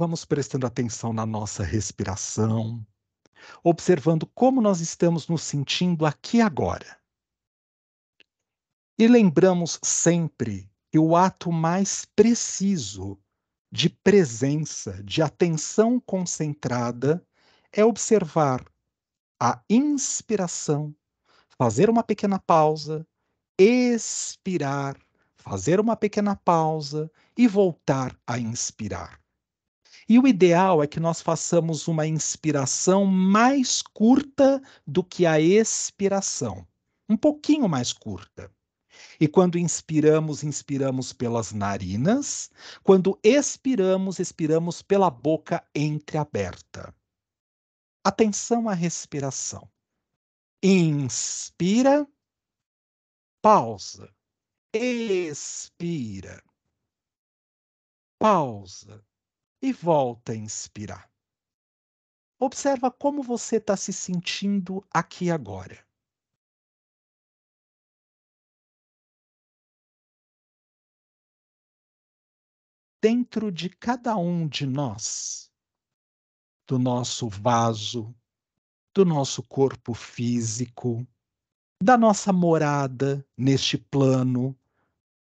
Vamos prestando atenção na nossa respiração, observando como nós estamos nos sentindo aqui agora. E lembramos sempre que o ato mais preciso de presença, de atenção concentrada, é observar a inspiração, fazer uma pequena pausa, expirar, fazer uma pequena pausa e voltar a inspirar. E o ideal é que nós façamos uma inspiração mais curta do que a expiração, um pouquinho mais curta. E quando inspiramos, inspiramos pelas narinas, quando expiramos, expiramos pela boca entreaberta. Atenção à respiração. Inspira, pausa. Expira, pausa e volta a inspirar. Observa como você está se sentindo aqui agora. Dentro de cada um de nós, do nosso vaso, do nosso corpo físico, da nossa morada neste plano,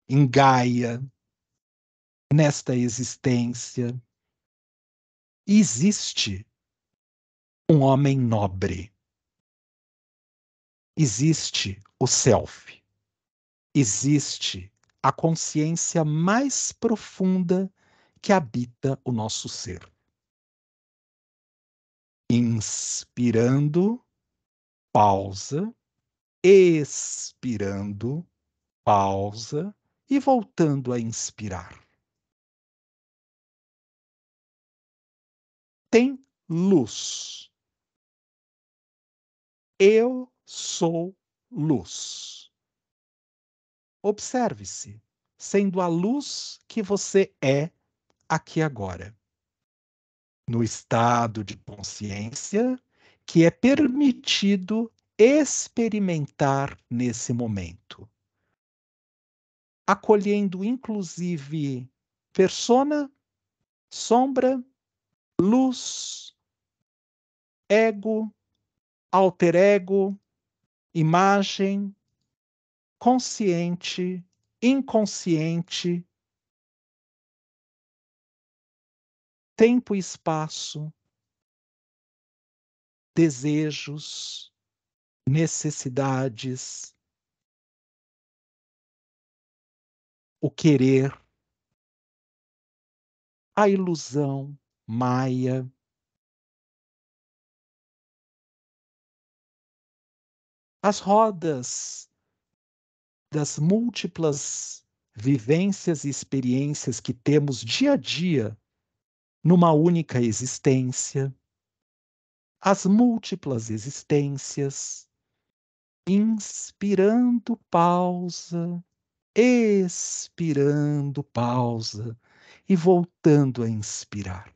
em Gaia, nesta existência, existe um homem nobre. Existe o self. Existe a consciência mais profunda que habita o nosso ser. Inspirando, pausa, expirando, pausa e voltando a inspirar. tem luz. Eu sou luz. Observe-se, sendo a luz que você é aqui agora. No estado de consciência que é permitido experimentar nesse momento. Acolhendo, inclusive, persona, sombra luz, ego, alter ego, imagem, consciente, inconsciente, tempo e espaço, desejos, necessidades, o querer, a ilusão, Maia, as rodas das múltiplas vivências e experiências que temos dia a dia numa única existência, as múltiplas existências, inspirando pausa, expirando pausa e voltando a inspirar.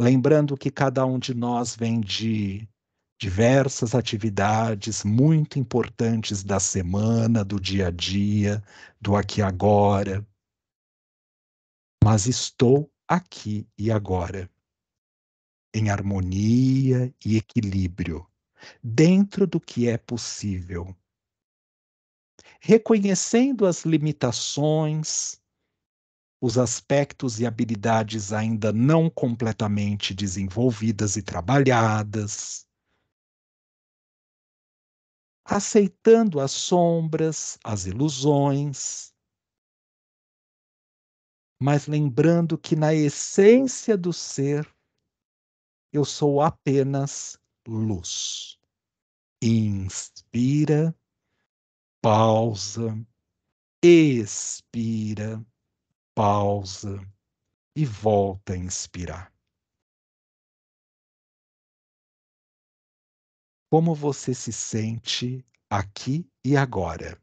Lembrando que cada um de nós vem de diversas atividades muito importantes da semana, do dia a dia, do aqui e agora. Mas estou aqui e agora, em harmonia e equilíbrio, dentro do que é possível. Reconhecendo as limitações, os aspectos e habilidades ainda não completamente desenvolvidas e trabalhadas, aceitando as sombras, as ilusões, mas lembrando que na essência do ser eu sou apenas luz. Inspira, pausa, expira pausa e volta a inspirar. Como você se sente aqui e agora?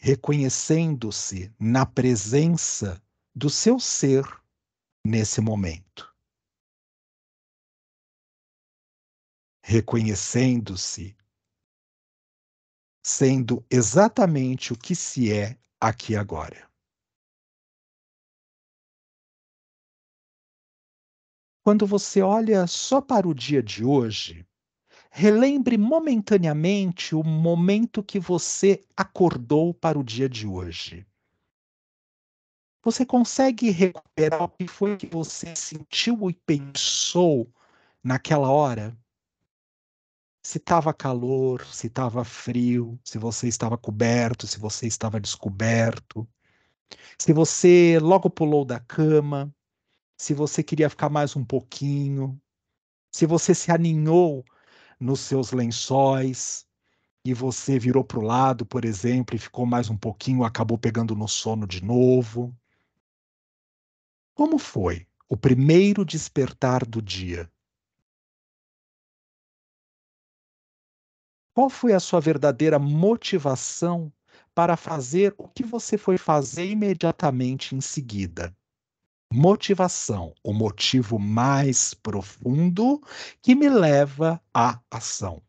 Reconhecendo-se na presença do seu ser nesse momento. Reconhecendo-se sendo exatamente o que se é aqui agora. Quando você olha só para o dia de hoje, relembre momentaneamente o momento que você acordou para o dia de hoje. Você consegue recuperar o que foi que você sentiu e pensou naquela hora? se estava calor, se estava frio, se você estava coberto, se você estava descoberto, se você logo pulou da cama, se você queria ficar mais um pouquinho, se você se aninhou nos seus lençóis e você virou para o lado, por exemplo, e ficou mais um pouquinho, acabou pegando no sono de novo. Como foi o primeiro despertar do dia? Qual foi a sua verdadeira motivação para fazer o que você foi fazer imediatamente em seguida? Motivação, o motivo mais profundo que me leva à ação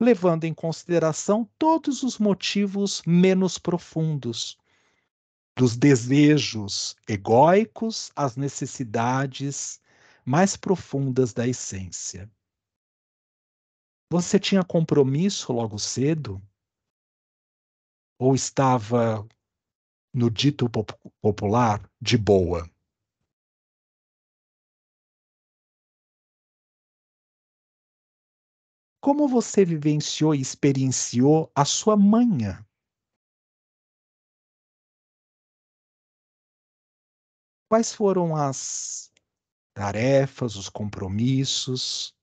levando em consideração todos os motivos menos profundos, dos desejos egóicos às necessidades mais profundas da essência. Você tinha compromisso logo cedo? Ou estava, no dito pop popular, de boa? Como você vivenciou e experienciou a sua manhã? Quais foram as tarefas, os compromissos,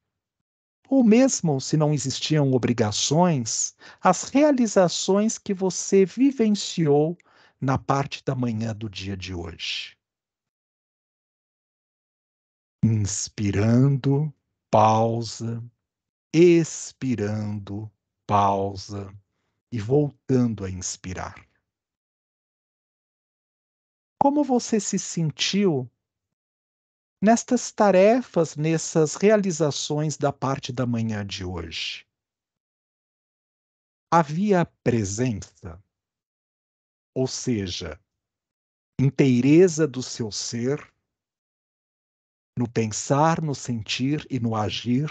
ou mesmo se não existiam obrigações, as realizações que você vivenciou na parte da manhã do dia de hoje. Inspirando, pausa, expirando, pausa e voltando a inspirar. Como você se sentiu nestas tarefas, nessas realizações da parte da manhã de hoje? Havia presença, ou seja, inteireza do seu ser, no pensar, no sentir e no agir,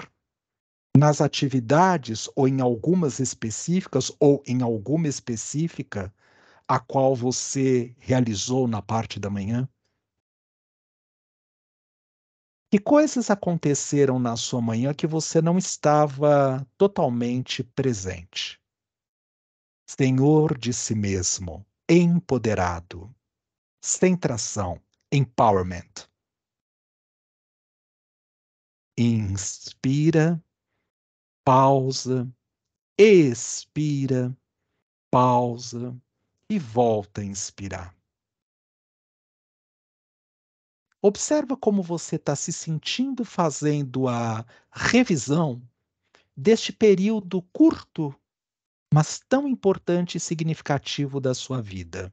nas atividades ou em algumas específicas ou em alguma específica a qual você realizou na parte da manhã? Que coisas aconteceram na sua manhã que você não estava totalmente presente? Senhor de si mesmo, empoderado, centração, empowerment. Inspira, pausa, expira, pausa e volta a inspirar. Observa como você está se sentindo fazendo a revisão deste período curto, mas tão importante e significativo da sua vida.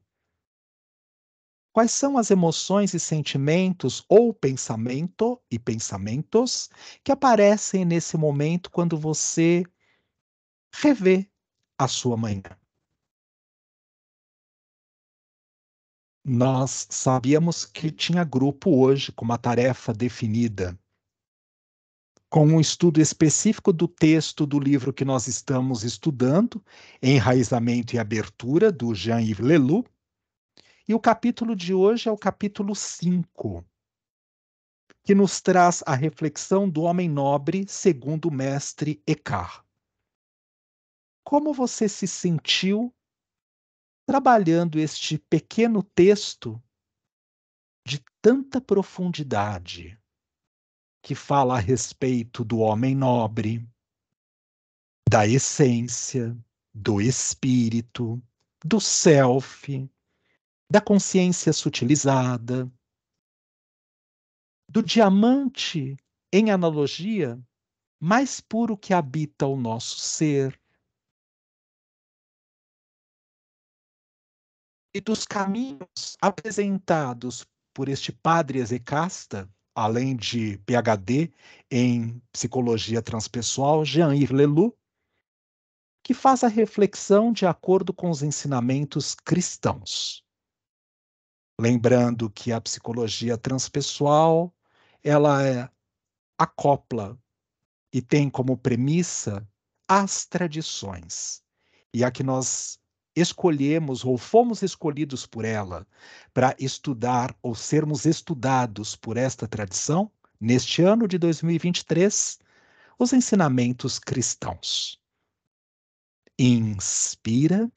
Quais são as emoções e sentimentos ou pensamento e pensamentos que aparecem nesse momento quando você revê a sua manhã? Nós sabíamos que tinha grupo hoje com uma tarefa definida, com um estudo específico do texto do livro que nós estamos estudando, Enraizamento e Abertura, do Jean-Yves Leloup. E o capítulo de hoje é o capítulo 5, que nos traz a reflexão do homem nobre segundo o mestre Eckhart. Como você se sentiu trabalhando este pequeno texto de tanta profundidade, que fala a respeito do homem nobre, da essência, do espírito, do self, da consciência sutilizada, do diamante em analogia mais puro que habita o nosso ser, e dos caminhos apresentados por este padre Ezecasta, além de PhD em psicologia transpessoal, Jean-Yves Leloup, que faz a reflexão de acordo com os ensinamentos cristãos. Lembrando que a psicologia transpessoal, ela é acopla e tem como premissa as tradições. E a que nós escolhemos ou fomos escolhidos por ela para estudar ou sermos estudados por esta tradição, neste ano de 2023, os ensinamentos cristãos. Inspira,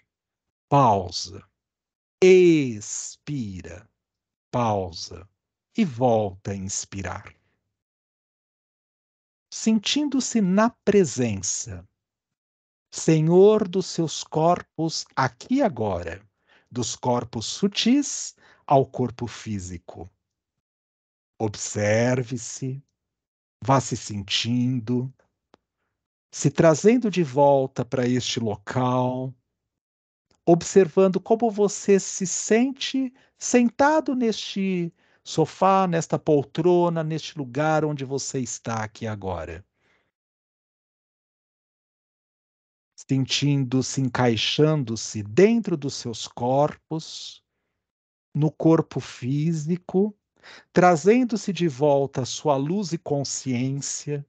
pausa. Expira, pausa e volta a inspirar. Sentindo-se na presença Senhor dos seus corpos aqui e agora, dos corpos sutis ao corpo físico. Observe-se, vá se sentindo, se trazendo de volta para este local, observando como você se sente sentado neste sofá, nesta poltrona, neste lugar onde você está aqui agora. sentindo-se encaixando-se dentro dos seus corpos, no corpo físico, trazendo-se de volta a sua luz e consciência.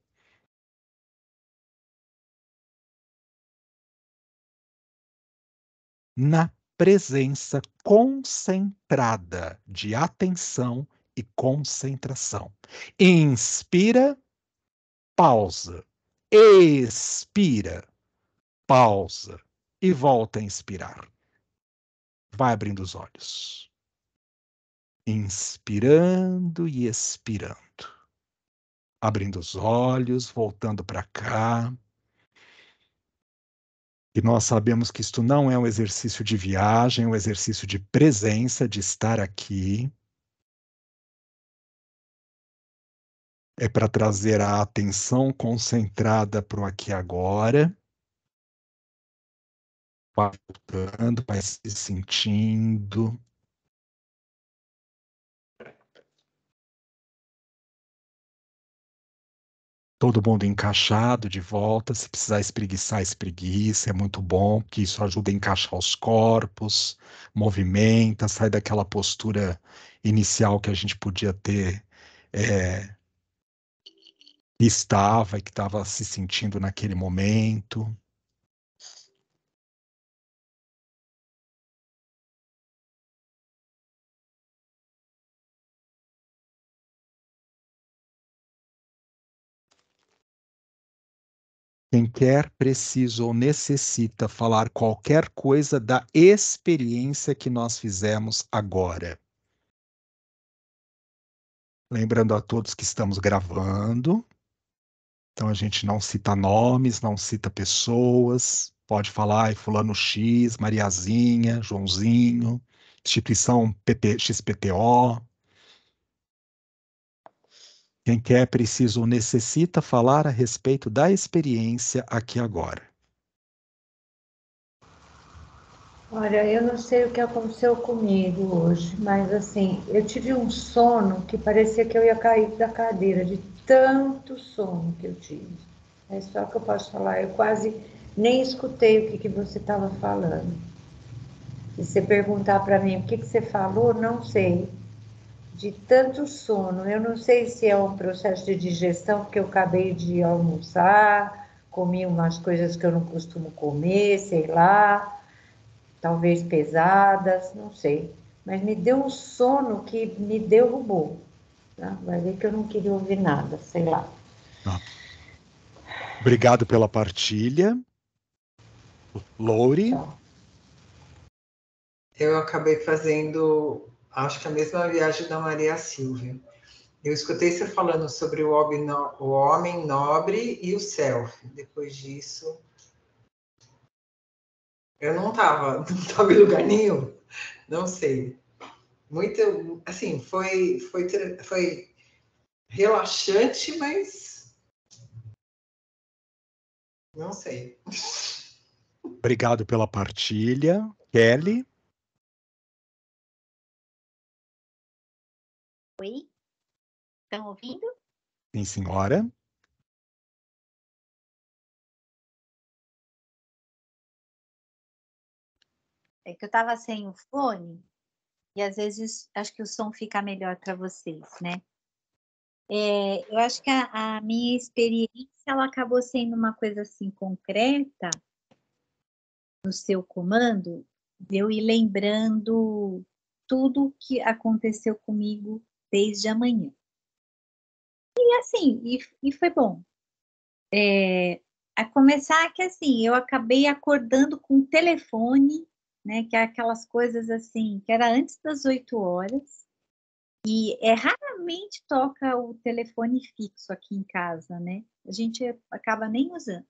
Na presença concentrada de atenção e concentração. Inspira, pausa. Expira pausa e volta a inspirar. Vai abrindo os olhos. Inspirando e expirando. Abrindo os olhos, voltando para cá. E nós sabemos que isto não é um exercício de viagem, é um exercício de presença, de estar aqui. É para trazer a atenção concentrada para o aqui e agora vai voltando, vai se sentindo. Todo mundo encaixado de volta. Se precisar espreguiçar, espreguiça. É muito bom, que isso ajuda a encaixar os corpos, movimenta, sai daquela postura inicial que a gente podia ter é, estava e que estava se sentindo naquele momento. Quem quer, precisa ou necessita falar qualquer coisa da experiência que nós fizemos agora. Lembrando a todos que estamos gravando, então a gente não cita nomes, não cita pessoas, pode falar ai, Fulano X, Mariazinha, Joãozinho, instituição PP, XPTO, quem quer, precisa ou necessita falar a respeito da experiência aqui agora. Olha, eu não sei o que aconteceu comigo hoje, mas assim, eu tive um sono que parecia que eu ia cair da cadeira, de tanto sono que eu tive. É só que eu posso falar, eu quase nem escutei o que, que você estava falando. Se você perguntar para mim o que, que você falou, não sei de tanto sono. Eu não sei se é um processo de digestão, porque eu acabei de almoçar, comi umas coisas que eu não costumo comer, sei lá, talvez pesadas, não sei. Mas me deu um sono que me derrubou. Tá? Vai ver que eu não queria ouvir nada, sei lá. Ah. Obrigado pela partilha. Louri? Eu acabei fazendo acho que a mesma viagem da Maria Silvia. Eu escutei você falando sobre o homem nobre e o self. Depois disso, eu não estava, não estava em lugar nenhum. Não sei. Muito, assim, foi, foi, foi relaxante, mas não sei. Obrigado pela partilha, Kelly. Oi? Estão ouvindo? Sim, senhora. É que eu estava sem o fone e às vezes acho que o som fica melhor para vocês, né? É, eu acho que a, a, minha experiência ela acabou sendo uma coisa assim concreta no seu comando, de eu ir lembrando tudo que aconteceu comigo Desde de amanhã. E assim, e, e foi bom. É, a começar que assim, eu acabei acordando com o telefone, né? Que é aquelas coisas assim, que era antes das 8 horas. E é, raramente toca o telefone fixo aqui em casa, né? A gente acaba nem usando.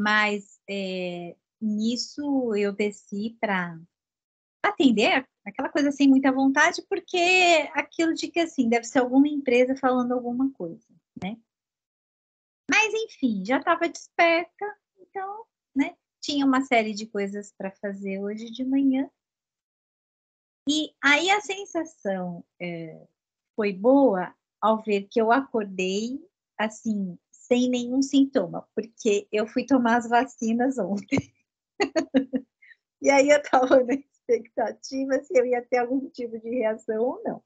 Mas é, nisso eu desci para atender aquela coisa sem muita vontade, porque aquilo de que assim, deve ser alguma empresa falando alguma coisa, né? Mas enfim, já estava desperta, então, né? Tinha uma série de coisas para fazer hoje de manhã. E aí a sensação é, foi boa ao ver que eu acordei assim, sem nenhum sintoma, porque eu fui tomar as vacinas ontem. e aí eu estava né, expectativa se eu ia ter algum tipo de reação ou não.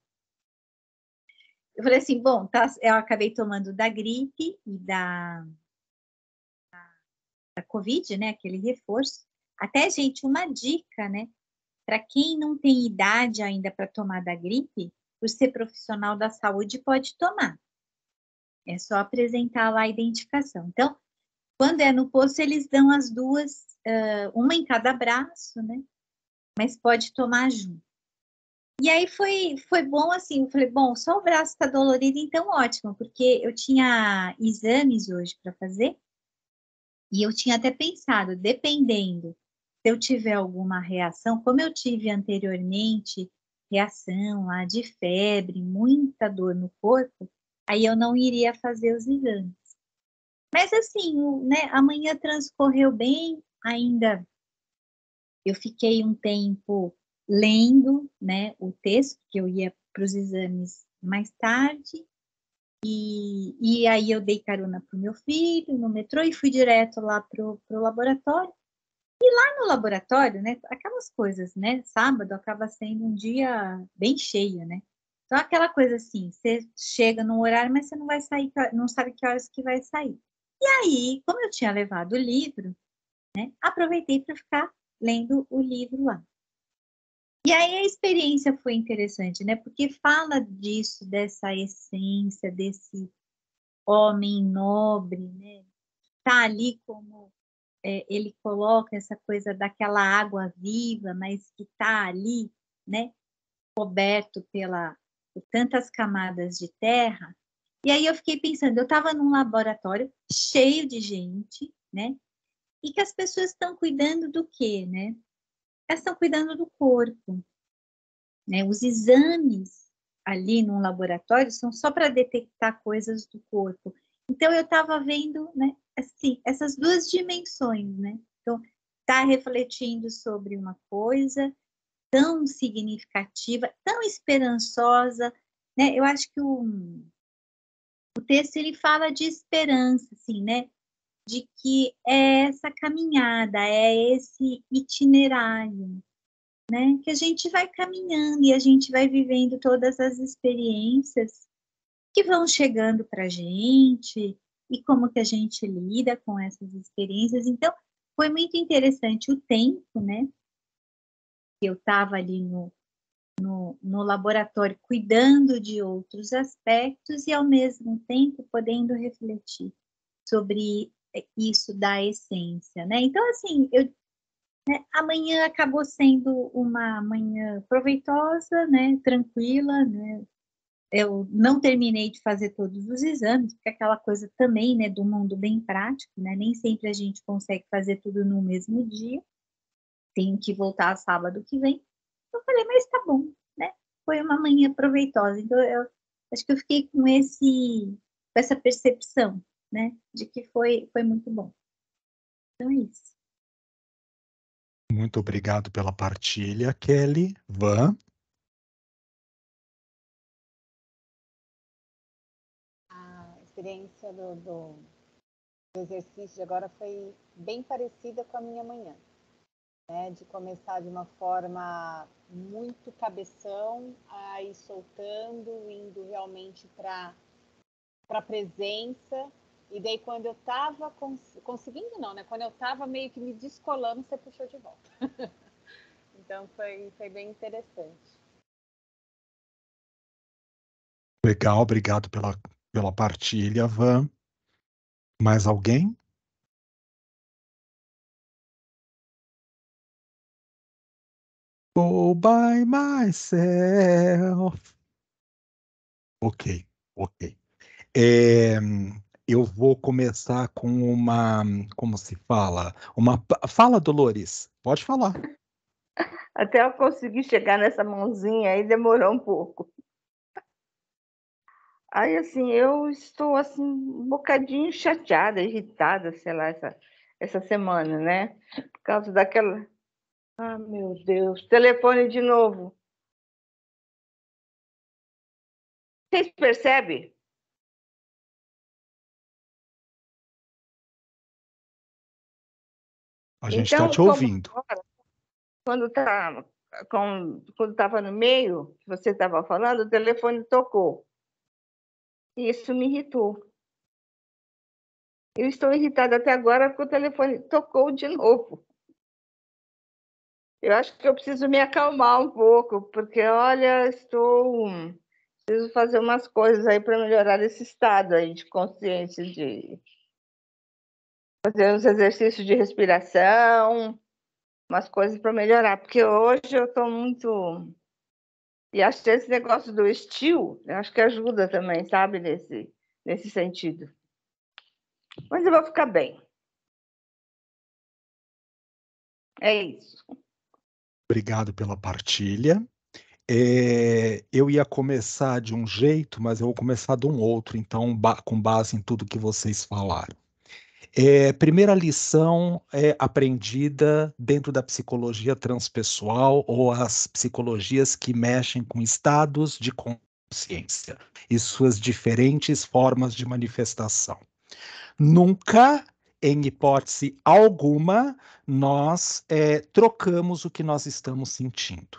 Eu falei assim, bom, tá, eu acabei tomando da gripe e da, da, da Covid, né? Aquele reforço. Até, gente, uma dica, né? Para quem não tem idade ainda para tomar da gripe, por ser profissional da saúde, pode tomar. É só apresentar lá a identificação. Então, quando é no posto, eles dão as duas, uma em cada braço, né? mas pode tomar junto. E aí foi, foi bom assim, eu falei, bom, só o braço está dolorido, então ótimo, porque eu tinha exames hoje para fazer, e eu tinha até pensado, dependendo se eu tiver alguma reação, como eu tive anteriormente reação lá de febre, muita dor no corpo, aí eu não iria fazer os exames. Mas assim, né, amanhã transcorreu bem, ainda eu fiquei um tempo lendo né, o texto, que eu ia para os exames mais tarde, e, e aí eu dei carona para o meu filho no metrô e fui direto lá para o laboratório. E lá no laboratório, né, aquelas coisas, né, sábado acaba sendo um dia bem cheio, né? Então, aquela coisa assim, você chega num horário, mas você não vai sair, não sabe que horas que vai sair. E aí, como eu tinha levado o livro, né, aproveitei para ficar lendo o livro lá. E aí a experiência foi interessante, né? Porque fala disso, dessa essência, desse homem nobre, né? Tá ali como é, ele coloca essa coisa daquela água viva, mas que tá ali, né? Coberto pela por tantas camadas de terra. E aí eu fiquei pensando, eu estava num laboratório cheio de gente, né? e que as pessoas estão cuidando do quê, né? Elas estão cuidando do corpo. Né? Os exames ali no laboratório são só para detectar coisas do corpo. Então, eu estava vendo né, assim, essas duas dimensões, né? Então, está refletindo sobre uma coisa tão significativa, tão esperançosa, né? Eu acho que o, o texto ele fala de esperança, assim, né? de que é essa caminhada, é esse itinerário, né? Que a gente vai caminhando e a gente vai vivendo todas as experiências que vão chegando para a gente e como que a gente lida com essas experiências. Então, foi muito interessante o tempo, né? Eu estava ali no, no, no, laboratório cuidando de outros aspectos e, ao mesmo tempo, podendo refletir sobre é, isso da essência, né? Então, assim, eu, né, amanhã acabou sendo uma manhã proveitosa, né? Tranquila, né? Eu não terminei de fazer todos os exames, porque aquela coisa também, né, do mundo bem prático, né? Nem sempre a gente consegue fazer tudo no mesmo dia. Tenho que voltar sábado que vem. Eu falei, mas tá bom, né? Foi uma manhã proveitosa. Então, eu acho que eu fiquei com esse com essa percepção né? De que foi, foi muito bom. Então é isso. Muito obrigado pela partilha, Kelly. Van. A experiência do, do, do exercício de agora foi bem parecida com a minha manhã. Né, de começar de uma forma muito cabeção, aí soltando, indo realmente para a presença, e daí, quando eu estava cons conseguindo, não, né? Quando eu estava meio que me descolando, você puxou de volta. então, foi, foi bem interessante. Legal, obrigado pela, pela partilha, Van. Mais alguém? oh by myself. Ok, ok. É, eu vou começar com uma, como se fala? Uma fala Dolores, pode falar. Até eu conseguir chegar nessa mãozinha aí demorou um pouco. Aí assim, eu estou assim um bocadinho chateada, irritada, sei lá, essa essa semana, né? Por causa daquela Ah, meu Deus, telefone de novo. Vocês percebem? A gente está então, te ouvindo. Agora, quando tá, quando estava no meio, você estava falando, o telefone tocou. isso me irritou. Eu estou irritada até agora porque o telefone tocou de novo. Eu acho que eu preciso me acalmar um pouco, porque olha, estou preciso fazer umas coisas aí para melhorar esse estado aí de consciência de fazer uns exercícios de respiração, umas coisas para melhorar, porque hoje eu estou muito. E acho que esse negócio do estilo, acho que ajuda também, sabe, nesse, nesse sentido. Mas eu vou ficar bem. É isso. Obrigado pela partilha. É, eu ia começar de um jeito, mas eu vou começar de um outro, então, ba com base em tudo que vocês falaram. É, primeira lição é aprendida dentro da psicologia transpessoal ou as psicologias que mexem com estados de consciência e suas diferentes formas de manifestação. Nunca, em hipótese alguma, nós é, trocamos o que nós estamos sentindo.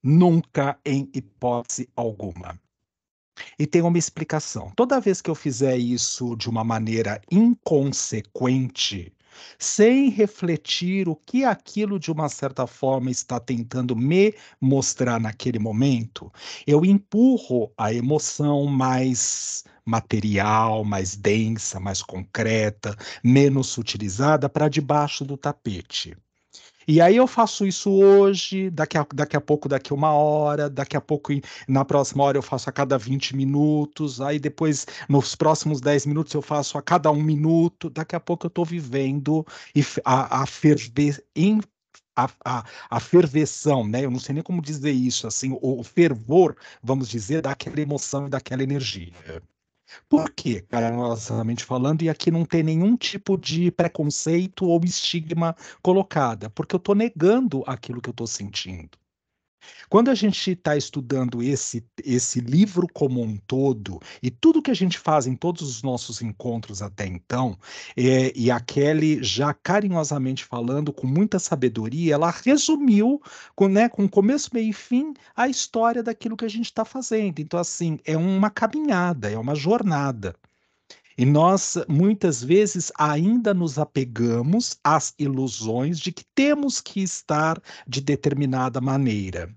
Nunca, em hipótese alguma. E tem uma explicação. Toda vez que eu fizer isso de uma maneira inconsequente, sem refletir o que aquilo de uma certa forma está tentando me mostrar naquele momento, eu empurro a emoção mais material, mais densa, mais concreta, menos utilizada para debaixo do tapete. E aí eu faço isso hoje, daqui a, daqui a pouco, daqui uma hora, daqui a pouco, na próxima hora eu faço a cada 20 minutos, aí depois, nos próximos 10 minutos, eu faço a cada um minuto, daqui a pouco eu estou vivendo a, a ferver em a, a, a, ferveção, né? Eu não sei nem como dizer isso, assim, o fervor, vamos dizer, daquela emoção e daquela energia. Por quê, carinhosamente falando, e aqui não tem nenhum tipo de preconceito ou estigma colocada, porque eu estou negando aquilo que eu estou sentindo. Quando a gente está estudando esse, esse livro como um todo, e tudo que a gente faz em todos os nossos encontros até então, é, e a Kelly já carinhosamente falando, com muita sabedoria, ela resumiu com, né, com começo, meio e fim a história daquilo que a gente está fazendo. Então, assim, é uma caminhada, é uma jornada. E nós muitas vezes ainda nos apegamos às ilusões de que temos que estar de determinada maneira.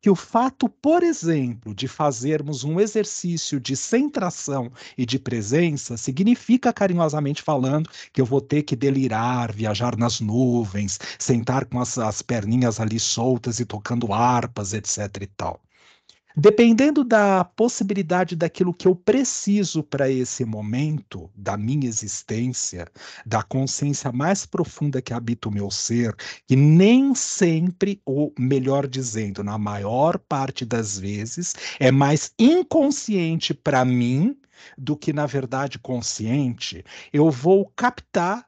Que o fato, por exemplo, de fazermos um exercício de centração e de presença significa, carinhosamente falando, que eu vou ter que delirar, viajar nas nuvens, sentar com as, as perninhas ali soltas e tocando harpas, etc. e tal. Dependendo da possibilidade daquilo que eu preciso para esse momento da minha existência, da consciência mais profunda que habita o meu ser, que nem sempre, ou melhor dizendo, na maior parte das vezes, é mais inconsciente para mim do que na verdade consciente, eu vou captar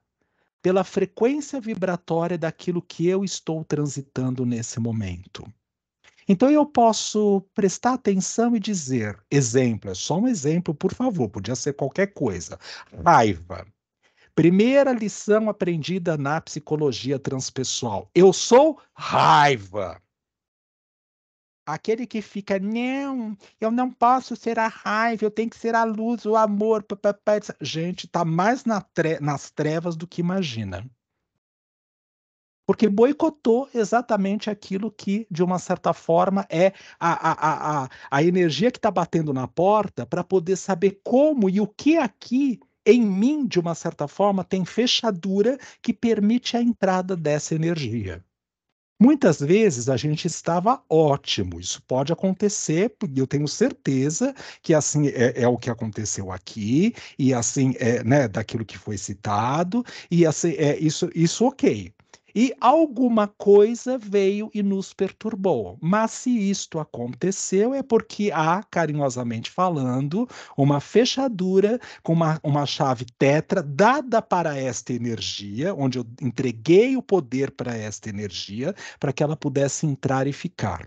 pela frequência vibratória daquilo que eu estou transitando nesse momento. Então eu posso prestar atenção e dizer, exemplo, é só um exemplo, por favor, podia ser qualquer coisa. Raiva. Primeira lição aprendida na psicologia transpessoal. Eu sou raiva. Aquele que fica, não, eu não posso ser a raiva, eu tenho que ser a luz, o amor. Papapá. Gente, está mais na tre nas trevas do que imagina porque boicotou exatamente aquilo que, de uma certa forma, é a, a, a, a energia que está batendo na porta para poder saber como e o que aqui em mim, de uma certa forma, tem fechadura que permite a entrada dessa energia. Muitas vezes a gente estava ótimo, isso pode acontecer, eu tenho certeza que assim é, é o que aconteceu aqui, e assim é né, daquilo que foi citado, e assim é isso, isso ok. E alguma coisa veio e nos perturbou. Mas se isto aconteceu, é porque há, carinhosamente falando, uma fechadura com uma, uma chave tetra dada para esta energia, onde eu entreguei o poder para esta energia, para que ela pudesse entrar e ficar.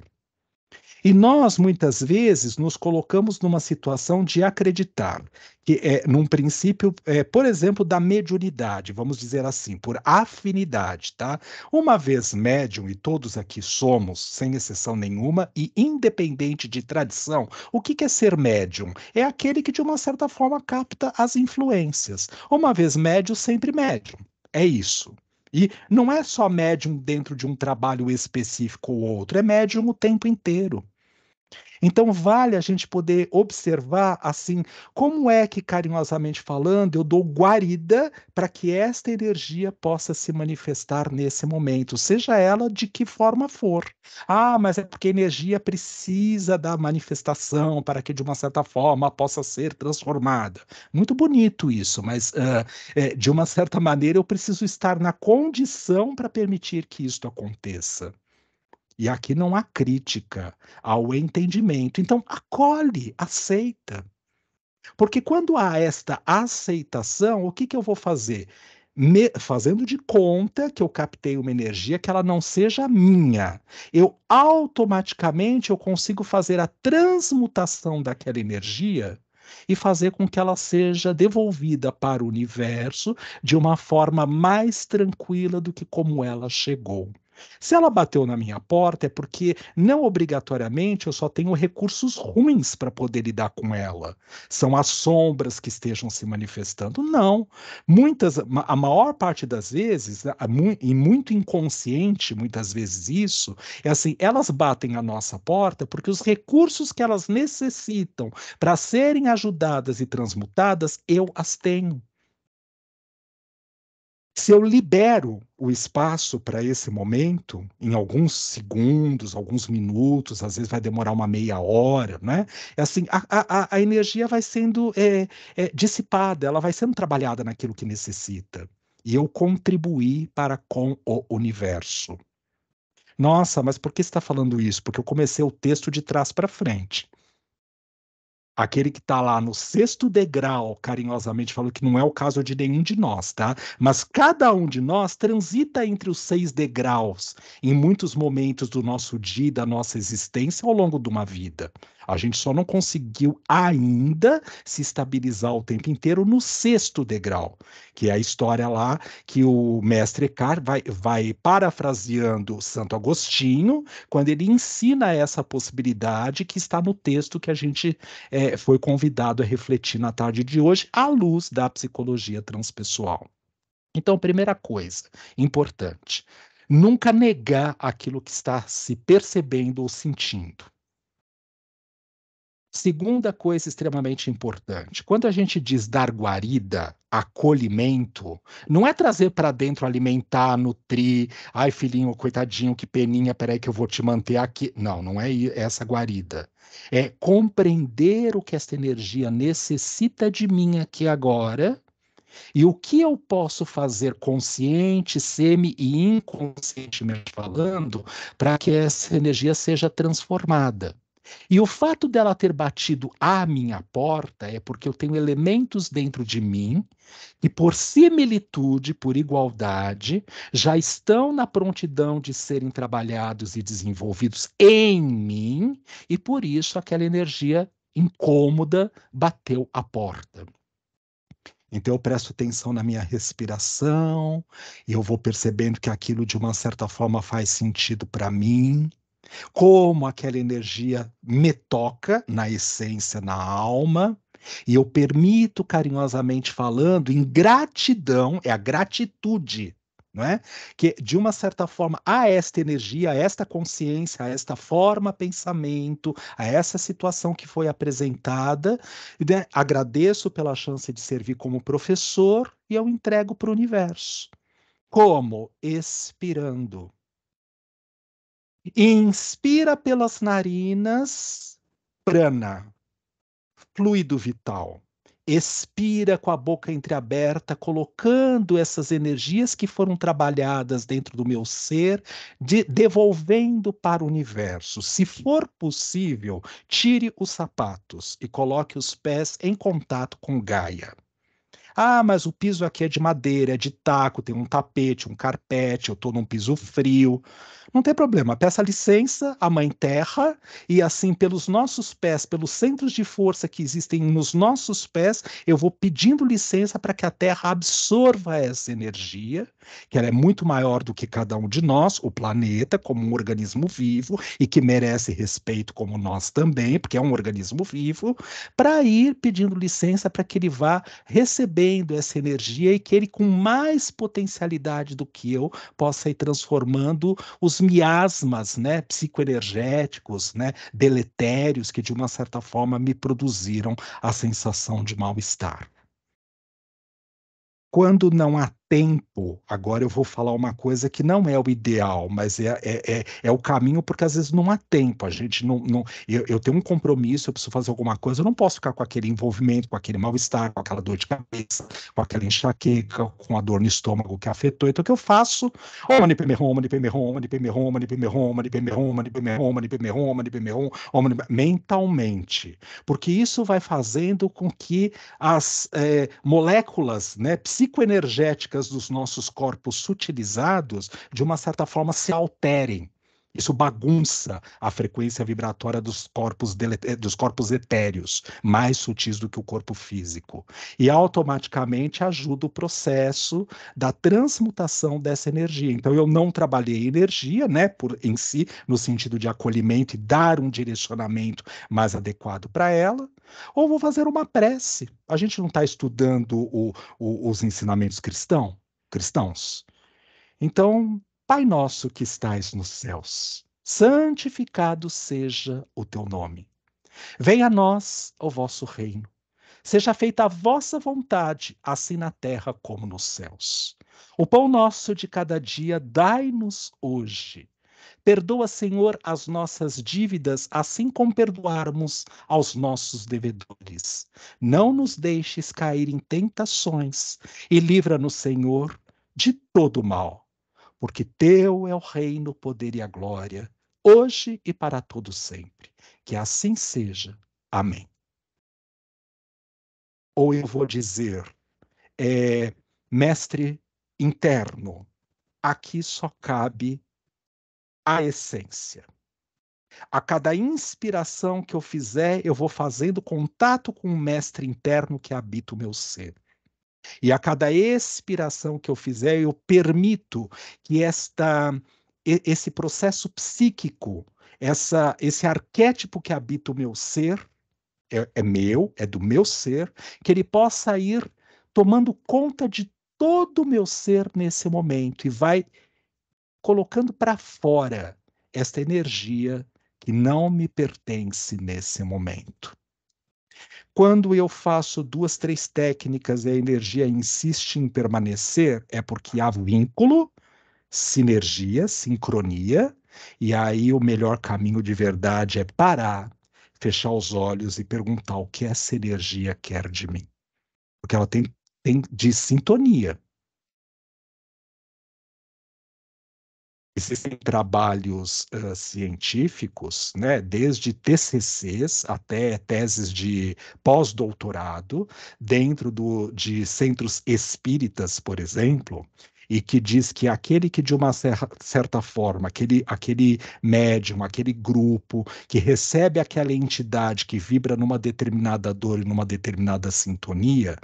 E nós, muitas vezes, nos colocamos numa situação de acreditar que é num princípio, é, por exemplo, da mediunidade, vamos dizer assim, por afinidade, tá? Uma vez médium, e todos aqui somos, sem exceção nenhuma, e independente de tradição, o que, que é ser médium? É aquele que, de uma certa forma, capta as influências. Uma vez médium, sempre médium. É isso. E não é só médium dentro de um trabalho específico ou outro, é médium o tempo inteiro. Então, vale a gente poder observar, assim, como é que, carinhosamente falando, eu dou guarida para que esta energia possa se manifestar nesse momento, seja ela de que forma for. Ah, mas é porque a energia precisa da manifestação para que, de uma certa forma, possa ser transformada. Muito bonito isso, mas, uh, é, de uma certa maneira, eu preciso estar na condição para permitir que isto aconteça. E aqui não há crítica, ao entendimento. Então, acolhe, aceita. Porque quando há esta aceitação, o que, que eu vou fazer? Me, fazendo de conta que eu captei uma energia que ela não seja minha. Eu automaticamente eu consigo fazer a transmutação daquela energia e fazer com que ela seja devolvida para o universo de uma forma mais tranquila do que como ela chegou. Se ela bateu na minha porta, é porque não obrigatoriamente eu só tenho recursos ruins para poder lidar com ela. São as sombras que estejam se manifestando. Não. Muitas, a maior parte das vezes, e muito inconsciente, muitas vezes isso, é assim: elas batem a nossa porta porque os recursos que elas necessitam para serem ajudadas e transmutadas, eu as tenho. Se eu libero o espaço para esse momento, em alguns segundos, alguns minutos, às vezes vai demorar uma meia hora, né? É assim, a, a, a energia vai sendo é, é, dissipada, ela vai sendo trabalhada naquilo que necessita. E eu contribuí para com o universo. Nossa, mas por que está falando isso? Porque eu comecei o texto de trás para frente aquele que está lá no sexto degrau, carinhosamente falando que não é o caso de nenhum de nós, tá? Mas cada um de nós transita entre os seis degraus em muitos momentos do nosso dia, da nossa existência ao longo de uma vida. A gente só não conseguiu ainda se estabilizar o tempo inteiro no sexto degrau, que é a história lá que o mestre Car vai, vai parafraseando Santo Agostinho, quando ele ensina essa possibilidade que está no texto que a gente é, foi convidado a refletir na tarde de hoje, à luz da psicologia transpessoal. Então, primeira coisa importante, nunca negar aquilo que está se percebendo ou sentindo. Segunda coisa extremamente importante: quando a gente diz dar guarida, acolhimento, não é trazer para dentro, alimentar, nutrir, ai filhinho, coitadinho, que peninha, peraí que eu vou te manter aqui. Não, não é, é essa guarida. É compreender o que essa energia necessita de mim aqui agora e o que eu posso fazer consciente, semi e inconscientemente falando para que essa energia seja transformada. E o fato dela ter batido à minha porta é porque eu tenho elementos dentro de mim que, por similitude, por igualdade, já estão na prontidão de serem trabalhados e desenvolvidos em mim, e por isso aquela energia incômoda bateu à porta. Então eu presto atenção na minha respiração e eu vou percebendo que aquilo de uma certa forma faz sentido para mim. Como aquela energia me toca na essência, na alma, e eu permito carinhosamente falando em gratidão, é a gratitude, não é? Que de uma certa forma a esta energia, a esta consciência, a esta forma pensamento, a essa situação que foi apresentada, né? agradeço pela chance de servir como professor e eu entrego para o universo. Como? Expirando. E inspira pelas narinas, prana, fluido vital. Expira com a boca entreaberta, colocando essas energias que foram trabalhadas dentro do meu ser, de, devolvendo para o universo. Se for possível, tire os sapatos e coloque os pés em contato com Gaia. Ah, mas o piso aqui é de madeira, é de taco, tem um tapete, um carpete, eu estou num piso frio. Não tem problema, peça licença à Mãe Terra e assim, pelos nossos pés, pelos centros de força que existem nos nossos pés, eu vou pedindo licença para que a Terra absorva essa energia, que ela é muito maior do que cada um de nós, o planeta, como um organismo vivo e que merece respeito como nós também, porque é um organismo vivo, para ir pedindo licença para que ele vá receber recebendo essa energia e que ele, com mais potencialidade do que eu, possa ir transformando os miasmas né, psicoenergéticos, né, deletérios, que de uma certa forma me produziram a sensação de mal-estar. Quando não há tempo. Agora eu vou falar uma coisa que não é o ideal, mas é, é, é, é o caminho, porque às vezes não há tempo. A gente não. não eu, eu, tenho um compromisso, eu preciso fazer alguma coisa, eu não posso ficar com aquele envolvimento, com aquele mal-estar, com aquela dor de cabeça, com aquela enxaqueca, com a dor no estômago que afetou. Então o que eu faço? Omni Pemeron, Omni Pemeron, Omni Pemeron, Omni Pemeron, Omni mentalmente. Porque isso vai fazendo com que as eh, moléculas né, psicoenergéticas estruturas dos nossos corpos sutilizados, de uma certa forma, se alterem. Isso bagunça a frequência vibratória dos corpos, dele, eh, dos corpos etéreos, mais sutis do que o corpo físico. E automaticamente ajuda o processo da transmutação dessa energia. Então, eu não trabalhei energia, né, por, em si, no sentido de acolhimento e dar um direcionamento mais adequado para ela ou vou fazer uma prece. A gente não está estudando o, o, os ensinamentos cristão, cristãos. Então, Pai nosso que estais nos céus, santificado seja o teu nome. Venha a nós o vosso reino. Seja feita a vossa vontade, assim na terra como nos céus. O pão nosso de cada dia dai-nos hoje Perdoa, Senhor, as nossas dívidas, assim como perdoarmos aos nossos devedores. Não nos deixes cair em tentações e livra-nos, Senhor, de todo mal, porque teu é o reino, o poder e a glória, hoje e para todo sempre. Que assim seja. Amém. Ou eu vou dizer, é, mestre interno, aqui só cabe a essência. A cada inspiração que eu fizer, eu vou fazendo contato com o mestre interno que habita o meu ser. E a cada expiração que eu fizer, eu permito que esta, esse processo psíquico, essa, esse arquétipo que habita o meu ser, é, é meu, é do meu ser, que ele possa ir tomando conta de todo o meu ser nesse momento e vai colocando para fora esta energia que não me pertence nesse momento. Quando eu faço duas, três técnicas e a energia insiste em permanecer, é porque há vínculo, sinergia, sincronia, e aí o melhor caminho de verdade é parar, fechar os olhos e perguntar o que essa energia quer de mim. Porque ela tem, tem de sintonia. existem trabalhos uh, científicos, né, desde TCCs até teses de pós-doutorado, dentro do, de centros espíritas, por exemplo, e que diz que aquele que, de uma certa forma, aquele, aquele médium, aquele grupo que recebe aquela entidade que vibra numa determinada dor e numa determinada sintonia,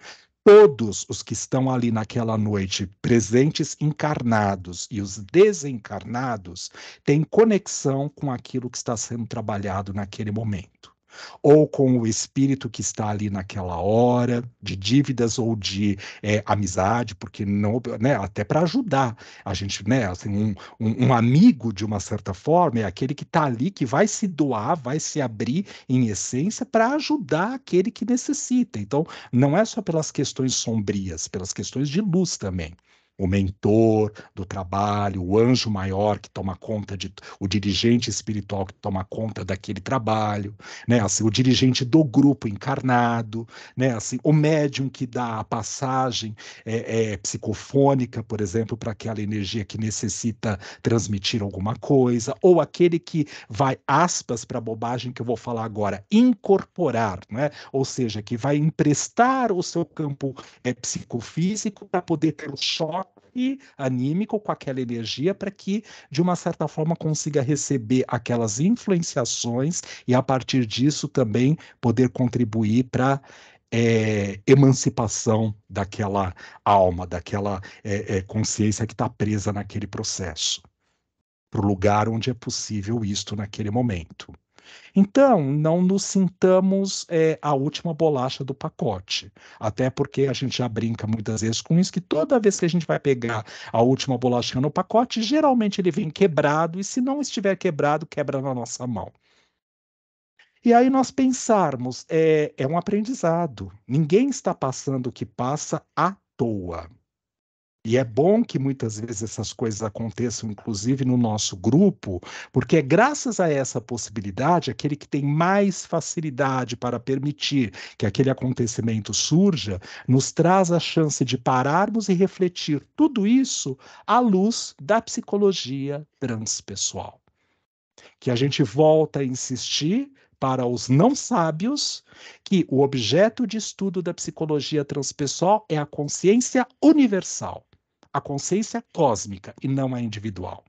todos os que estão ali naquela noite, presentes encarnados e os desencarnados, têm conexão com aquilo que está sendo trabalhado naquele momento ou com o espírito que está ali naquela hora, de dívidas ou de é, amizade, porque não, né, até para ajudar a gente, né, assim, um, um, um, amigo de uma certa forma é aquele que está ali, que vai se doar, vai se abrir em essência para ajudar aquele que necessita. Então, não é só pelas questões sombrias, pelas questões de luz também o mentor do trabalho, o anjo maior que toma conta de o dirigente espiritual que toma conta daquele trabalho, né? Assim, o dirigente do grupo encarnado, né? Assim, o médium que dá a passagem é, é, psicofônica, por exemplo, para aquela energia que necessita transmitir alguma coisa, ou aquele que vai aspas para a bobagem que eu vou falar agora, incorporar, né? Ou seja, que vai emprestar o seu campo é, psicofísico para poder ter o choque e anímico com aquela energia para que, de uma certa forma, consiga receber aquelas influenciações e, a partir disso, também poder contribuir para é, eh, emancipação daquela alma, daquela é, é, consciência que está presa naquele processo, para o lugar onde é possível isto naquele momento. Então, não nos sintamos é, a última bolacha do pacote. Até porque a gente já brinca muitas vezes com isso, que toda vez que a gente vai pegar a última bolacha no pacote, geralmente ele vem quebrado, e se não estiver quebrado, quebra na nossa mão. E aí nós pensarmos, é, é um aprendizado. Ninguém está passando o que passa à toa. E é bom que muitas vezes essas coisas aconteçam, inclusive no nosso grupo, porque é graças a essa possibilidade, aquele que tem mais facilidade para permitir que aquele acontecimento surja, nos traz a chance de pararmos e refletir tudo isso à luz da psicologia transpessoal. Que a gente volta a insistir para os não sábios que o objeto de estudo da psicologia transpessoal é a consciência universal. A consciência é cósmica e não a é individual.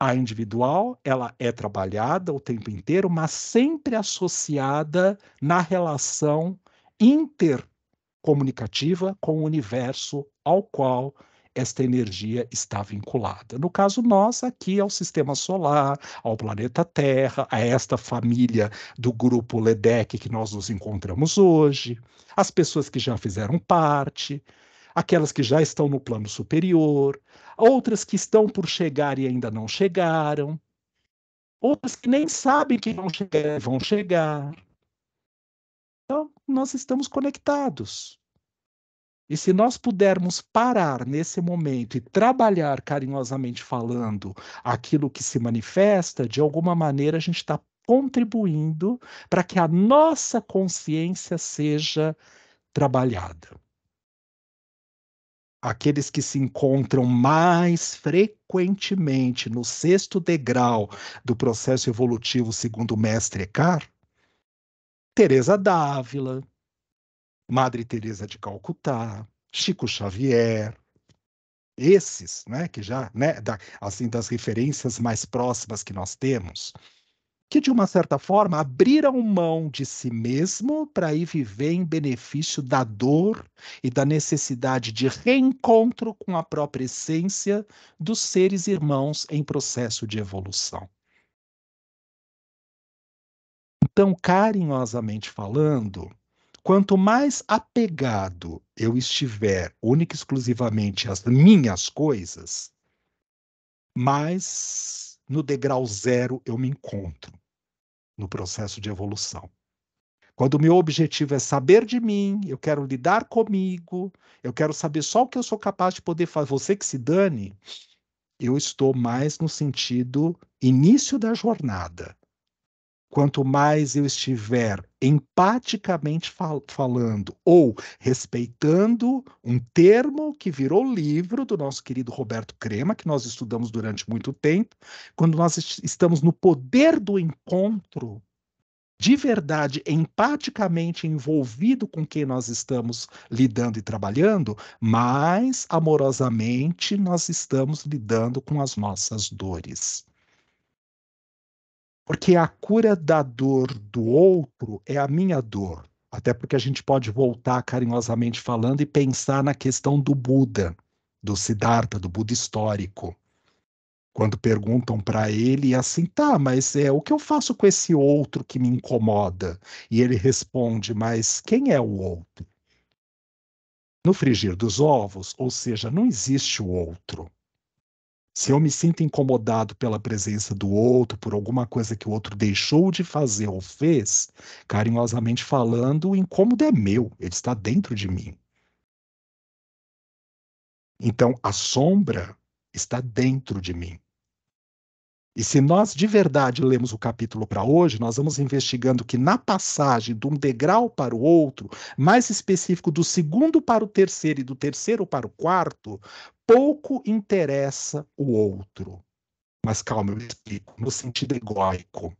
A individual, ela é trabalhada o tempo inteiro, mas sempre associada na relação intercomunicativa com o universo ao qual esta energia está vinculada. No caso nós, aqui ao sistema solar, ao planeta Terra, a esta família do grupo LEDEC que nós nos encontramos hoje, as pessoas que já fizeram parte, aquelas que já estão no plano superior, outras que estão por chegar e ainda não chegaram, outras que nem sabem que vão chegar, vão chegar. Então, nós estamos conectados. E se nós pudermos parar nesse momento e trabalhar carinhosamente falando aquilo que se manifesta, de alguma maneira a gente está contribuindo para que a nossa consciência seja trabalhada aqueles que se encontram mais frequentemente no sexto degrau do processo evolutivo segundo o mestre Eckhart, Teresa Dávila, Madre Teresa de Calcutá, Chico Xavier, esses, né, que já, né, da, assim das referências mais próximas que nós temos, que, de uma certa forma, abriram mão de si mesmo para ir viver em benefício da dor e da necessidade de reencontro com a própria essência dos seres irmãos em processo de evolução. Então, carinhosamente falando, quanto mais apegado eu estiver única e exclusivamente às minhas coisas, mais no degrau zero eu me encontro no processo de evolução. Quando o meu objetivo é saber de mim, eu quero lidar comigo, eu quero saber só o que eu sou capaz de poder fazer, você que se dane, eu estou mais no sentido início da jornada quanto mais eu estiver empaticamente fal falando ou respeitando um termo que virou livro do nosso querido Roberto Crema, que nós estudamos durante muito tempo, quando nós estamos no poder do encontro, de verdade, empaticamente envolvido com quem nós estamos lidando e trabalhando, mais amorosamente nós estamos lidando com as nossas dores. Porque a cura da dor do outro é a minha dor. Até porque a gente pode voltar carinhosamente falando e pensar na questão do Buda, do Siddhartha, do Buda histórico. Quando perguntam para ele é assim, tá, mas é o que eu faço com esse outro que me incomoda? E ele responde, mas quem é o outro? No frigir dos ovos, ou seja, não existe o outro. Se eu me sinto incomodado pela presença do outro, por alguma coisa que o outro deixou de fazer ou fez, carinhosamente falando, o incômodo é meu, ele está dentro de mim. Então, a sombra está dentro de mim. E se nós de verdade lemos o capítulo para hoje, nós vamos investigando que na passagem de um degrau para o outro, mais específico do segundo para o terceiro e do terceiro para o quarto, pouco interessa o outro. Mas calma, eu explico, no sentido egoico.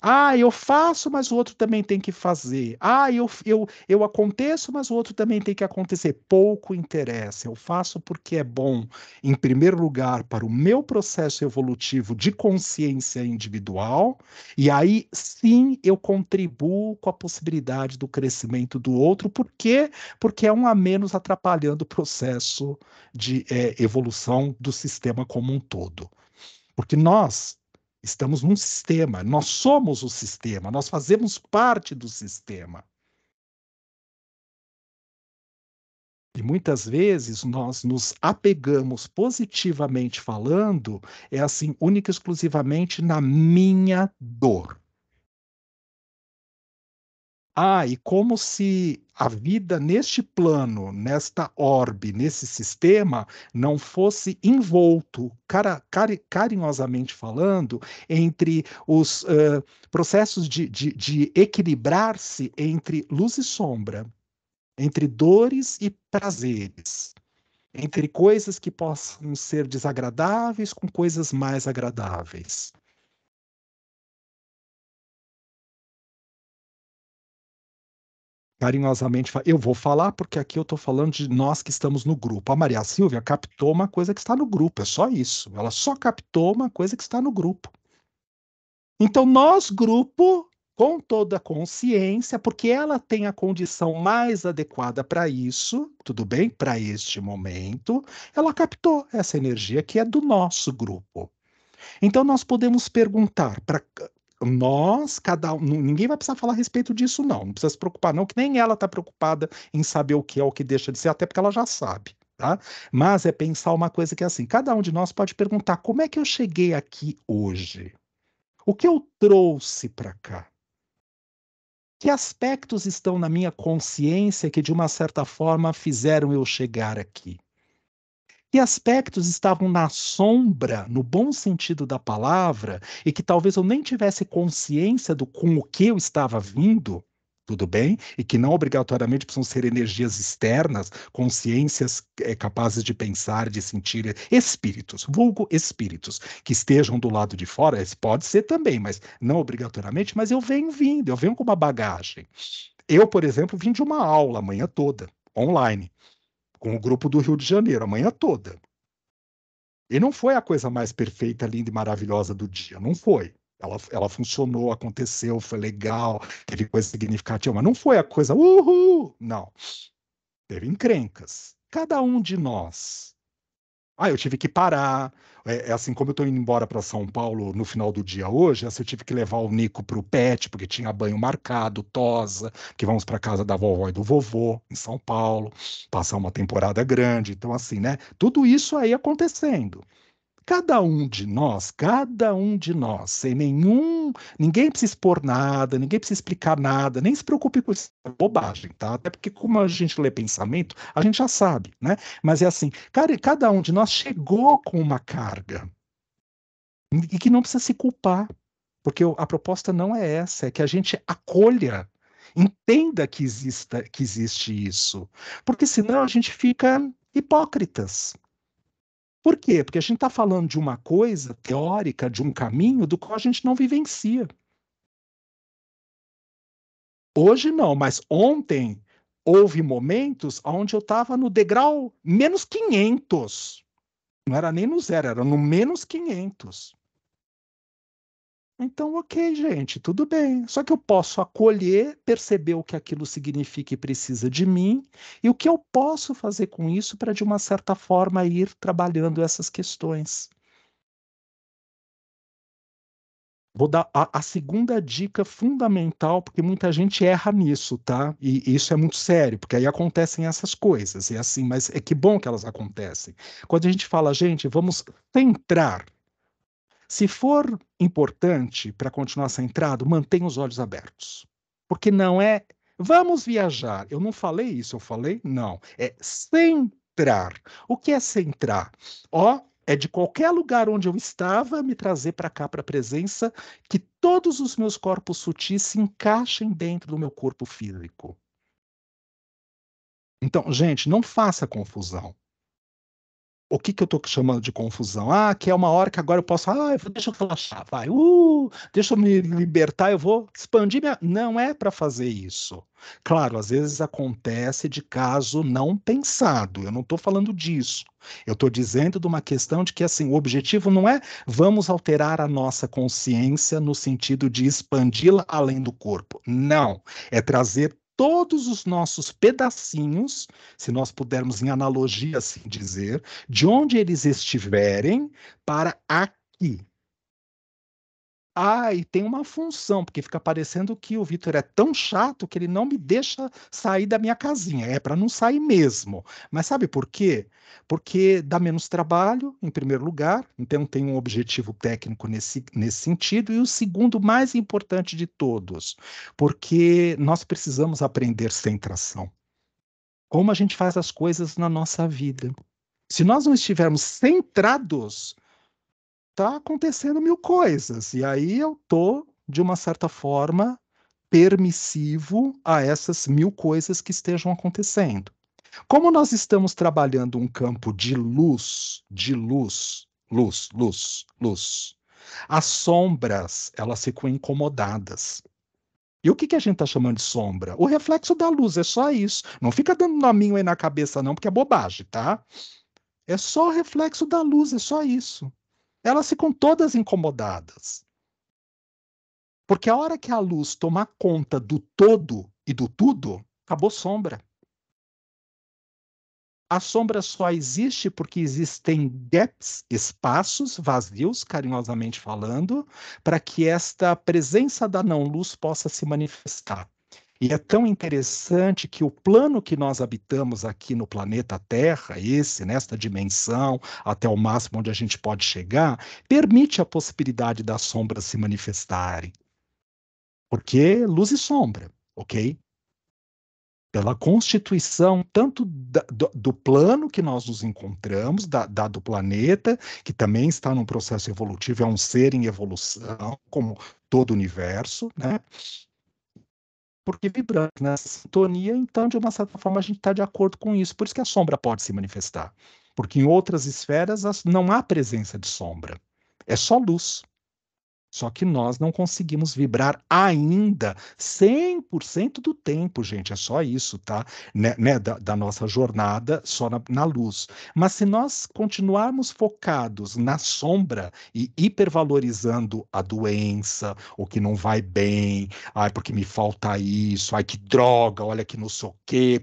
Ah, eu faço, mas o outro também tem que fazer. Ah, eu, eu, eu aconteço, mas o outro também tem que acontecer. Pouco interessa. Eu faço porque é bom, em primeiro lugar, para o meu processo evolutivo de consciência individual. E aí, sim, eu contribuo com a possibilidade do crescimento do outro. Por quê? Porque é um a menos atrapalhando o processo de é, evolução do sistema como um todo. Porque nós, Estamos num sistema, nós somos o sistema, nós fazemos parte do sistema. E muitas vezes nós nos apegamos positivamente falando, é assim, única e exclusivamente na minha dor. Ah, e como se a vida neste plano, nesta orbe, nesse sistema, não fosse envolto, cara, cari, carinhosamente falando, entre os uh, processos de, de, de equilibrar-se entre luz e sombra, entre dores e prazeres, entre coisas que possam ser desagradáveis com coisas mais agradáveis. carinhosamente fala, eu vou falar porque aqui eu estou falando de nós que estamos no grupo. A Maria Silvia captou uma coisa que está no grupo, é só isso. Ela só captou uma coisa que está no grupo. Então, nós, grupo, com toda a consciência, porque ela tem a condição mais adequada para isso, tudo bem? Para este momento, ela captou essa energia que é do nosso grupo. Então, nós podemos perguntar para nós, cada um, ninguém vai precisar falar a respeito disso, não. Não precisa se preocupar, não, que nem ela está preocupada em saber o que é, o que deixa de ser, até porque ela já sabe. Tá? Mas é pensar uma coisa que é assim: cada um de nós pode perguntar como é que eu cheguei aqui hoje? O que eu trouxe para cá? Que aspectos estão na minha consciência que, de uma certa forma, fizeram eu chegar aqui? Que aspectos estavam na sombra, no bom sentido da palavra, e que talvez eu nem tivesse consciência do com o que eu estava vindo, tudo bem, e que não obrigatoriamente precisam ser energias externas, consciências é, capazes de pensar, de sentir, espíritos, vulgo espíritos, que estejam do lado de fora, pode ser também, mas não obrigatoriamente, mas eu venho vindo, eu venho com uma bagagem. Eu, por exemplo, vim de uma aula a manhã toda, online com o grupo do Rio de Janeiro a manhã toda. E não foi a coisa mais perfeita, linda e maravilhosa do dia, não foi. Ela, ela funcionou, aconteceu, foi legal, teve coisa significativa, mas não foi a coisa uhul, não. Teve encrencas. Cada um de nós ah, eu tive que parar. É, é assim, como eu estou indo embora para São Paulo no final do dia hoje, assim, eu tive que levar o Nico para o pet, porque tinha banho marcado, tosa, que vamos para casa da vovó e do vovô em São Paulo, passar uma temporada grande. Então, assim, né? Tudo isso aí acontecendo cada um de nós, cada um de nós, sem nenhum, ninguém precisa expor nada, ninguém precisa explicar nada, nem se preocupe com isso, é bobagem, tá? Até porque como a gente lê pensamento, a gente já sabe, né? Mas é assim, cada um de nós chegou com uma carga e que não precisa se culpar, porque a proposta não é essa, é que a gente acolha Entenda que, exista, que existe isso, porque senão a gente fica hipócritas. Por quê? Porque a gente está falando de uma coisa teórica, de um caminho do qual a gente não vivencia. Hoje não, mas ontem houve momentos onde eu estava no degrau menos 500. Não era nem no zero, era no menos 500. Então, ok, gente, tudo bem. Só que eu posso acolher, perceber o que aquilo significa e precisa de mim, e o que eu posso fazer com isso para, de uma certa forma, ir trabalhando essas questões. Vou dar a, a segunda dica fundamental, porque muita gente erra nisso, tá? E, e isso é muito sério, porque aí acontecem essas coisas, e é assim, mas é que bom que elas acontecem. Quando a gente fala, gente, vamos centrar se for importante para continuar centrado, mantenha os olhos abertos. Porque não é vamos viajar. Eu não falei isso, eu falei não. É centrar. O que é centrar? Ó, é de qualquer lugar onde eu estava me trazer para cá, para a presença, que todos os meus corpos sutis se encaixem dentro do meu corpo físico. Então, gente, não faça confusão o que, que eu estou chamando de confusão? Ah, que é uma hora que agora eu posso. Ah, deixa eu relaxar, vai. Uh, deixa eu me libertar, eu vou expandir minha. Não é para fazer isso. Claro, às vezes acontece de caso não pensado. Eu não estou falando disso. Eu estou dizendo de uma questão de que assim, o objetivo não é vamos alterar a nossa consciência no sentido de expandi-la além do corpo. Não. É trazer todos os nossos pedacinhos, se nós pudermos em analogia assim dizer, de onde eles estiverem, para aqui, ah, e tem uma função, porque fica parecendo que o Vitor é tão chato que ele não me deixa sair da minha casinha. É para não sair mesmo. Mas sabe por quê? Porque dá menos trabalho, em primeiro lugar, então tem um objetivo técnico nesse, nesse sentido, e o segundo, mais importante de todos, porque nós precisamos aprender centração. Como a gente faz as coisas na nossa vida. Se nós não estivermos centrados tá acontecendo mil coisas. E aí eu tô, de uma certa forma, permissivo a essas mil coisas que estejam acontecendo. Como nós estamos trabalhando um campo de luz, de luz, luz, luz, luz, as sombras elas ficam incomodadas. E o que, que a gente está chamando de sombra? O reflexo da luz, é só isso. Não fica dando nominho aí na cabeça, não, porque é bobagem, tá? É só o reflexo da luz, é só isso elas ficam todas incomodadas. Porque a hora que a luz tomar conta do todo e do tudo, acabou sombra. A sombra só existe porque existem gaps, espaços vazios, carinhosamente falando, para que esta presença da não-luz possa se manifestar. E é tão interessante que o plano que nós habitamos aqui no planeta Terra, esse, nesta dimensão, até o máximo onde a gente pode chegar, permite a possibilidade das sombras se manifestarem. Porque luz e sombra, ok? Pela constituição tanto da, do, do, plano que nós nos encontramos, da, da, do planeta, que também está num processo evolutivo, é um ser em evolução, como todo o universo, né? porque vibramos nessa né? sintonia, então, de uma certa forma, a gente está de acordo com isso. Por isso que a sombra pode se manifestar. Porque em outras esferas não há presença de sombra. É só luz. Só que nós não conseguimos vibrar ainda 100% do tempo, gente. É só isso, tá? Né, né? Da, da, nossa jornada só na, na, luz. Mas se nós continuarmos focados na sombra e hipervalorizando a doença, o que não vai bem, ai, porque me falta isso, ai, que droga, olha que não sei o quê.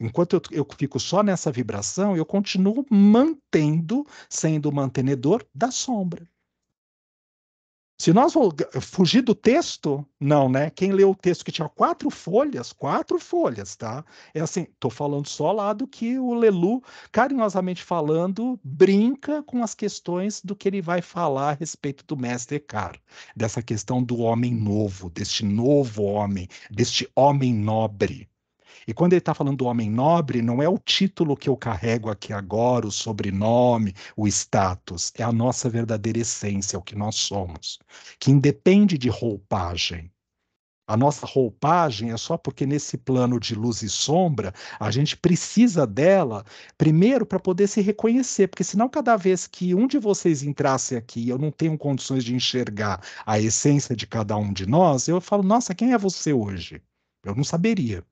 Enquanto eu, eu fico só nessa vibração, eu continuo mantendo, sendo mantenedor da sombra. Se nós vou fugir do texto, não, né? Quem leu o texto que tinha quatro folhas, quatro folhas, tá? É assim, tô falando só lá do que o Lelu, carinhosamente falando, brinca com as questões do que ele vai falar a respeito do mestre caro dessa questão do homem novo, deste novo homem, deste homem nobre, e quando ele está falando do homem nobre, não é o título que eu carrego aqui agora, o sobrenome, o status, é a nossa verdadeira essência, é o que nós somos, que independe de roupagem. A nossa roupagem é só porque nesse plano de luz e sombra a gente precisa dela primeiro para poder se reconhecer, porque senão cada vez que um de vocês entrasse aqui eu não tenho condições de enxergar a essência de cada um de nós, eu falo, nossa, quem é você hoje? Eu não saberia.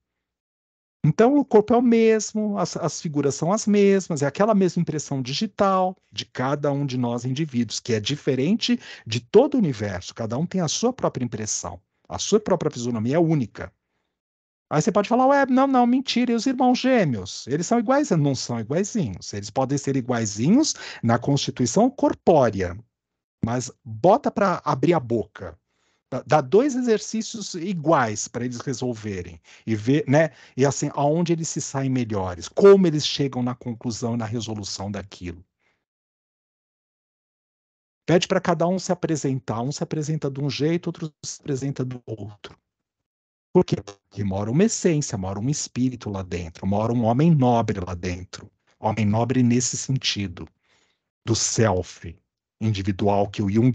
Então, o corpo é o mesmo, as, as figuras são as mesmas, é aquela mesma impressão digital de cada um de nós indivíduos, que é diferente de todo o universo. Cada um tem a sua própria impressão, a sua própria fisionomia é única. Aí você pode falar, ué, não, não, mentira, e os irmãos gêmeos? Eles são iguais? Não são iguaizinhos. Eles podem ser iguaizinhos na constituição corpórea, mas bota para abrir a boca. Ah, dá dois exercícios iguais para eles resolverem e ver, né? E assim, aonde eles se saem melhores, como eles chegam na conclusão, na resolução daquilo. Pede para cada um se apresentar. Um se apresenta de um jeito, outro se apresenta do outro. Por quê? Porque mora uma essência, mora um espírito lá dentro, mora um homem nobre lá dentro. Homem nobre nesse sentido, do self individual que o Jung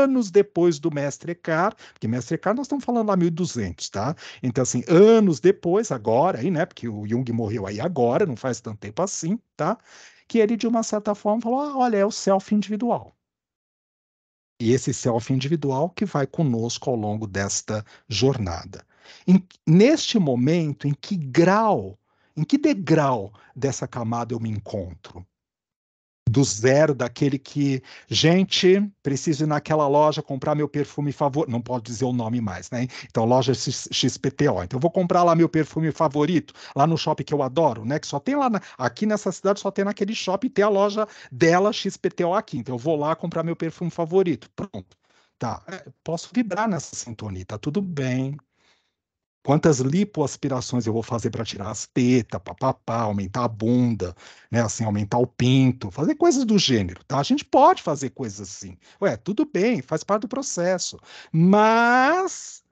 anos depois do mestre Eckhart, porque mestre Eckhart nós estamos falando lá 1200, tá? Então, assim, anos depois, agora aí, né? Porque o Jung morreu aí agora, não faz tanto tempo assim, tá? Que ele, de uma certa forma, falou: ah, olha, é o self individual. E esse self individual que vai conosco ao longo desta jornada. Em, neste momento, em que grau, em que degrau dessa camada eu me encontro? do zero, daquele que, gente, preciso ir naquela loja comprar meu perfume favorito. Não pode dizer o nome mais, né? Então, loja XPTO. Então, eu vou comprar lá meu perfume favorito, lá no shopping que eu adoro, né? Que só tem lá, na... aqui nessa cidade só tem naquele shopping, tem a loja dela XPTO aqui. Então, eu vou lá comprar meu perfume favorito. Pronto. Tá, é, posso vibrar nessa sintonia, tá tudo bem, Quantas lipoaspirações eu vou fazer para tirar as tetas, papapá, aumentar a bunda, né? Assim, aumentar o pinto, fazer coisas do gênero, tá? A gente pode fazer coisas assim. Ué, tudo bem, faz parte do processo. Mas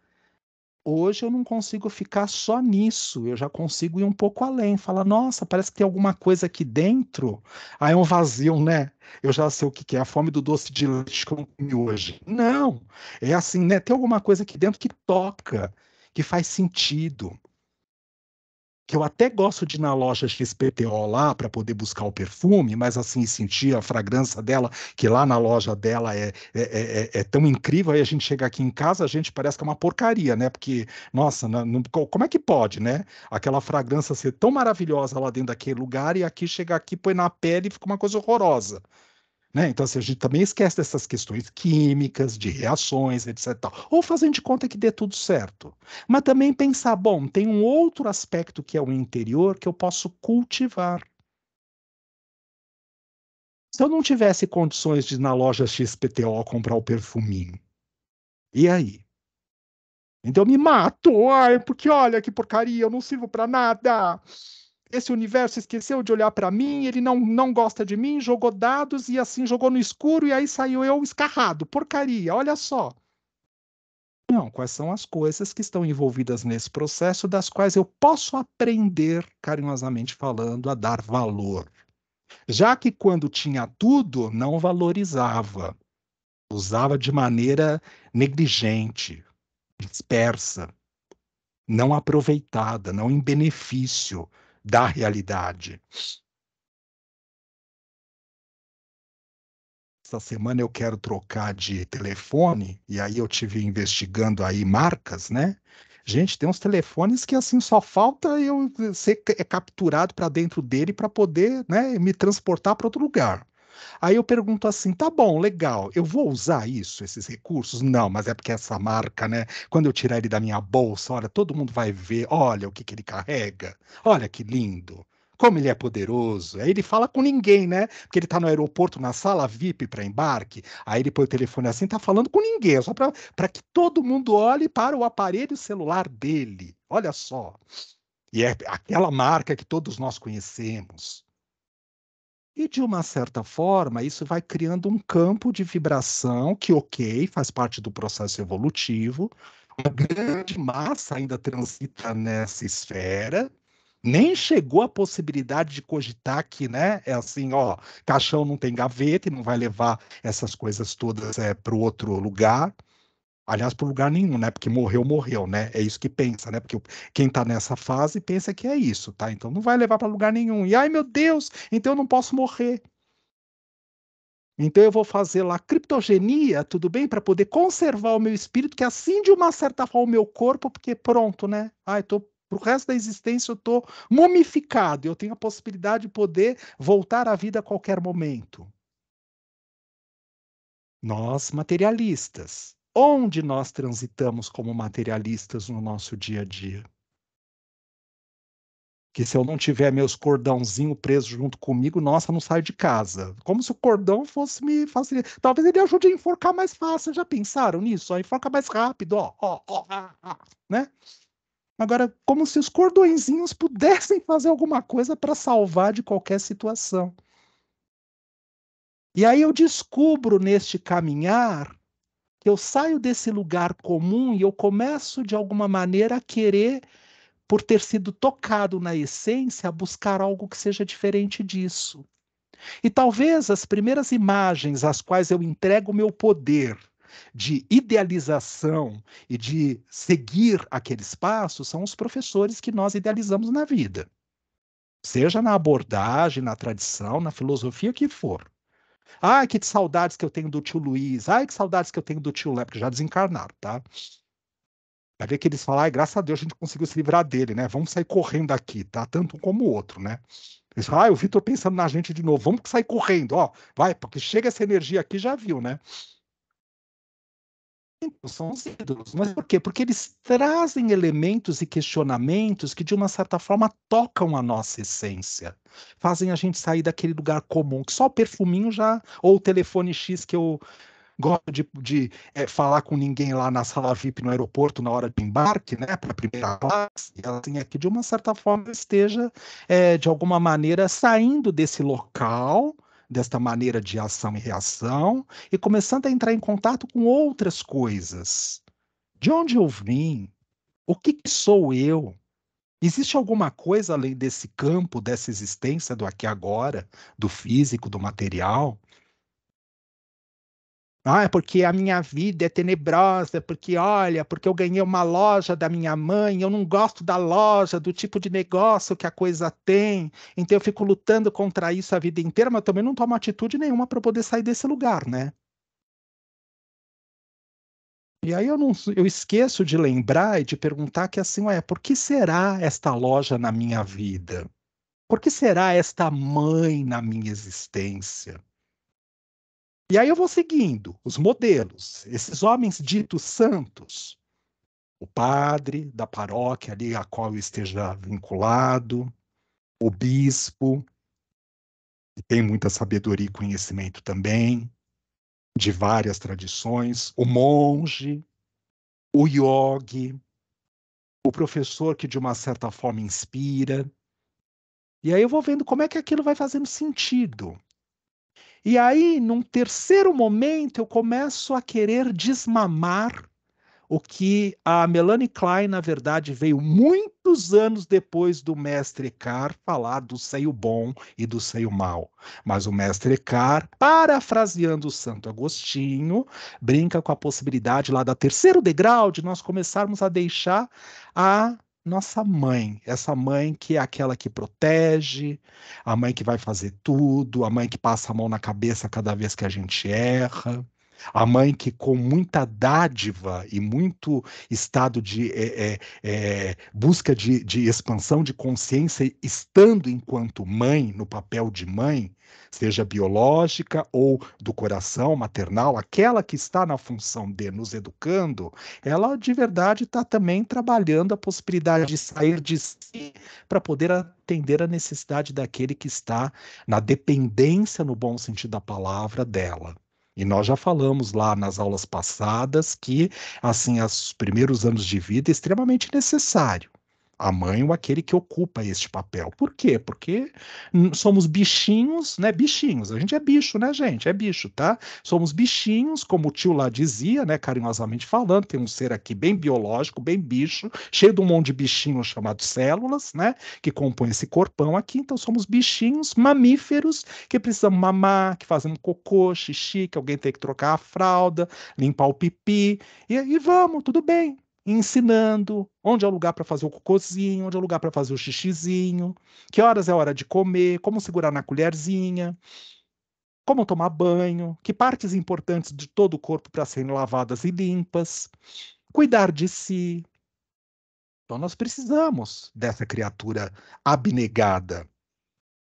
hoje eu não consigo ficar só nisso, eu já consigo ir um pouco além, falar, nossa, parece que tem alguma coisa aqui dentro, aí é um vazio, né? Eu já sei o que, que é a fome do doce de leite que eu comi hoje. Não, é assim, né? Tem alguma coisa aqui dentro que toca, que faz sentido. Que eu até gosto de ir na loja XPTO lá para poder buscar o perfume, mas assim, sentir a fragrância dela, que lá na loja dela é, é, é, é, é tão incrível, aí a gente chega aqui em casa, a gente parece que é uma porcaria, né? Porque, nossa, não, como é que pode, né? Aquela fragrância ser tão maravilhosa lá dentro daquele lugar e aqui chegar aqui, põe na pele e fica uma coisa horrorosa. Né? Então, assim, a gente também esquece dessas questões químicas, de reações, etc. Ou fazendo de conta que dê tudo certo. Mas também pensar, bom, tem um outro aspecto que é o interior que eu posso cultivar. Se eu não tivesse condições de ir na loja XPTO comprar o perfuminho, e aí? Então eu me mato, ai, porque olha que porcaria, eu não sirvo para nada esse universo esqueceu de olhar para mim, ele não, não gosta de mim, jogou dados e assim jogou no escuro e aí saiu eu escarrado. Porcaria, olha só. Não, quais são as coisas que estão envolvidas nesse processo das quais eu posso aprender, carinhosamente falando, a dar valor? Já que quando tinha tudo, não valorizava, usava de maneira negligente, dispersa, não aproveitada, não em benefício da realidade. Essa semana eu quero trocar de telefone e aí eu tive investigando aí marcas, né? Gente, tem uns telefones que assim só falta eu ser é capturado para dentro dele para poder, né, me transportar para outro lugar. Aí eu pergunto assim: tá bom, legal, eu vou usar isso, esses recursos? Não, mas é porque essa marca, né? Quando eu tirar ele da minha bolsa, olha, todo mundo vai ver, olha o que, que ele carrega, olha que lindo como ele é poderoso. Aí ele fala com ninguém, né? Porque ele tá no aeroporto, na sala VIP para embarque. Aí ele põe o telefone assim, tá falando com ninguém, só para que todo mundo olhe para o aparelho celular dele. Olha só. E é aquela marca que todos nós conhecemos. E, de uma certa forma, isso vai criando um campo de vibração que, ok, faz parte do processo evolutivo. Uma grande massa ainda transita nessa esfera. Nem chegou a possibilidade de cogitar que, né, é assim, ó, caixão não tem gaveta e não vai levar essas coisas todas é, para outro lugar. Aliás, por lugar nenhum, né? Porque morreu, morreu, né? É isso que pensa, né? Porque quem tá nessa fase pensa que é isso, tá? Então não vai levar para lugar nenhum. E ai meu Deus, então eu não posso morrer. Então eu vou fazer lá criptogenia, tudo bem? Para poder conservar o meu espírito, que assim de uma certa forma o meu corpo, porque pronto, né? Ai, tô pro resto da existência eu tô mumificado, eu tenho a possibilidade de poder voltar à vida a qualquer momento. Nós materialistas onde nós transitamos como materialistas no nosso dia a dia. Que se eu não tiver meus cordãozinho preso junto comigo, nossa, não saio de casa. Como se o cordão fosse me facilitar. Talvez ele ajude a enforcar mais fácil. Já pensaram nisso? Ó, enforca mais rápido, ó, ó, ó, ó, ó né? Agora, como se os cordõezinhos pudessem fazer alguma coisa para salvar de qualquer situação. E aí eu descubro neste caminhar eu saio desse lugar comum e eu começo de alguma maneira a querer, por ter sido tocado na essência, a buscar algo que seja diferente disso. E talvez as primeiras imagens às quais eu entrego o meu poder de idealização e de seguir aqueles passos são os professores que nós idealizamos na vida. Seja na abordagem, na tradição, na filosofia que for. Ai, que saudades que eu tenho do tio Luiz. Ai, que saudades que eu tenho do tio Léo, porque já desencarnaram, tá? Vai ver que eles falam, ai, graças a Deus a gente conseguiu se livrar dele, né? Vamos sair correndo aqui, tá? Tanto um como o outro, né? Eles falam, ai, o Vitor pensando na gente de novo, vamos sair correndo, ó. Vai, porque chega essa energia aqui, já viu, né? são os ídolos. Mas por quê? Porque eles trazem elementos e questionamentos que, de uma certa forma, tocam a nossa essência. Fazem a gente sair daquele lugar comum, que só o perfuminho já, ou o telefone X que eu gosto de, de é, falar com ninguém lá na sala VIP no aeroporto na hora de embarque, né, para a primeira classe, assim, é que de uma certa forma esteja, é, de alguma maneira, saindo desse local desta maneira de ação e reação e começando a entrar em contato com outras coisas. De onde eu vim? O que, que sou eu? Existe alguma coisa além desse campo, dessa existência do aqui agora, do físico, do material? Ah, é porque a minha vida é tenebrosa, porque olha, porque eu ganhei uma loja da minha mãe, eu não gosto da loja, do tipo de negócio que a coisa tem, então eu fico lutando contra isso a vida inteira, mas também não tomo atitude nenhuma para poder sair desse lugar, né? E aí eu não, eu esqueço de lembrar e de perguntar que assim, ué, por que será esta loja na minha vida? Por que será esta mãe na minha existência? E aí eu vou seguindo os modelos, esses homens ditos santos, o padre da paróquia ali a qual eu esteja vinculado, o bispo, que tem muita sabedoria e conhecimento também, de várias tradições, o monge, o yogi, o professor que de uma certa forma inspira. E aí eu vou vendo como é que aquilo vai fazendo sentido e aí, num terceiro momento, eu começo a querer desmamar o que a Melanie Klein, na verdade, veio muitos anos depois do mestre Carr falar do seio bom e do seio mal. Mas o mestre Carr, parafraseando o Santo Agostinho, brinca com a possibilidade lá da terceiro degrau de nós começarmos a deixar a nossa mãe, essa mãe que é aquela que protege, a mãe que vai fazer tudo, a mãe que passa a mão na cabeça cada vez que a gente erra, a mãe que, com muita dádiva e muito estado de é, é, é, busca de, de expansão de consciência, estando enquanto mãe, no papel de mãe, seja biológica ou do coração maternal, aquela que está na função de nos educando, ela de verdade está também trabalhando a possibilidade de sair de si para poder atender a necessidade daquele que está na dependência, no bom sentido da palavra, dela. E nós já falamos lá nas aulas passadas que, assim, os primeiros anos de vida é extremamente necessário a mãe ou aquele que ocupa este papel. Por quê? Porque somos bichinhos, né? Bichinhos. A gente é bicho, né, gente? É bicho, tá? Somos bichinhos, como o tio lá dizia, né, carinhosamente falando, tem um ser aqui bem biológico, bem bicho, cheio de um monte de bichinhos chamados células, né, que compõem esse corpão aqui. Então somos bichinhos mamíferos que precisam mamar, que fazem cocô, xixi, que alguém tem que trocar a fralda, limpar o pipi. E, e vamos, tudo bem ensinando onde é o lugar para fazer o cocôzinho, onde é o lugar para fazer o xixizinho, que horas é a hora de comer, como segurar na colherzinha, como tomar banho, que partes importantes de todo o corpo para serem lavadas e limpas, cuidar de si. Então nós precisamos dessa criatura abnegada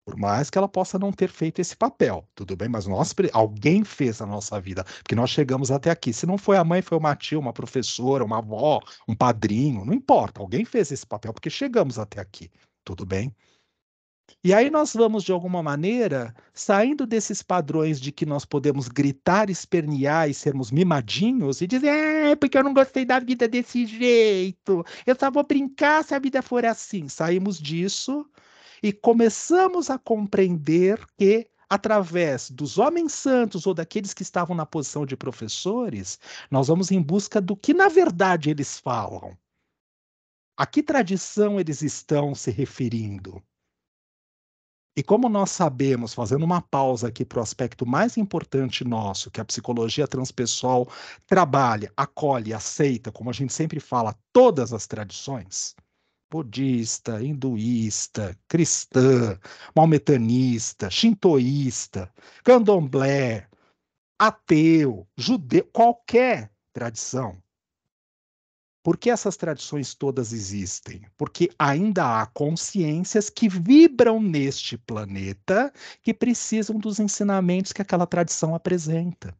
por mais que ela possa não ter feito esse papel, tudo bem, mas nós, alguém fez a nossa vida, porque nós chegamos até aqui. Se não foi a mãe, foi uma tia, uma professora, uma avó, um padrinho, não importa, alguém fez esse papel, porque chegamos até aqui, tudo bem? E aí nós vamos, de alguma maneira, saindo desses padrões de que nós podemos gritar, espernear e sermos mimadinhos e dizer, é, porque eu não gostei da vida desse jeito, eu só vou brincar se a vida for assim. Saímos disso e começamos a compreender que através dos homens santos ou daqueles que estavam na posição de professores, nós vamos em busca do que na verdade eles falam. A que tradição eles estão se referindo? E como nós sabemos, fazendo uma pausa aqui para o aspecto mais importante nosso, que a psicologia transpessoal trabalha, acolhe, aceita, como a gente sempre fala, todas as tradições, budista, hinduísta, cristã, maometanista, shintoísta, candomblé, ateu, judeu, qualquer tradição. Por que essas tradições todas existem? Porque ainda há consciências que vibram neste planeta que precisam dos ensinamentos que aquela tradição apresenta.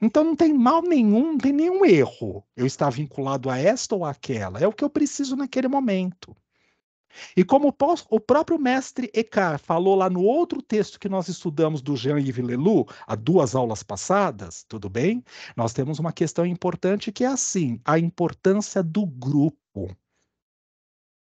Então não tem mal nenhum, não tem nenhum erro. Eu estar vinculado a esta ou aquela. É o que eu preciso naquele momento. E como o próprio mestre Eckhart falou lá no outro texto que nós estudamos do Jean-Yves Lelou, há duas aulas passadas, tudo bem? Nós temos uma questão importante que é assim: a importância do grupo.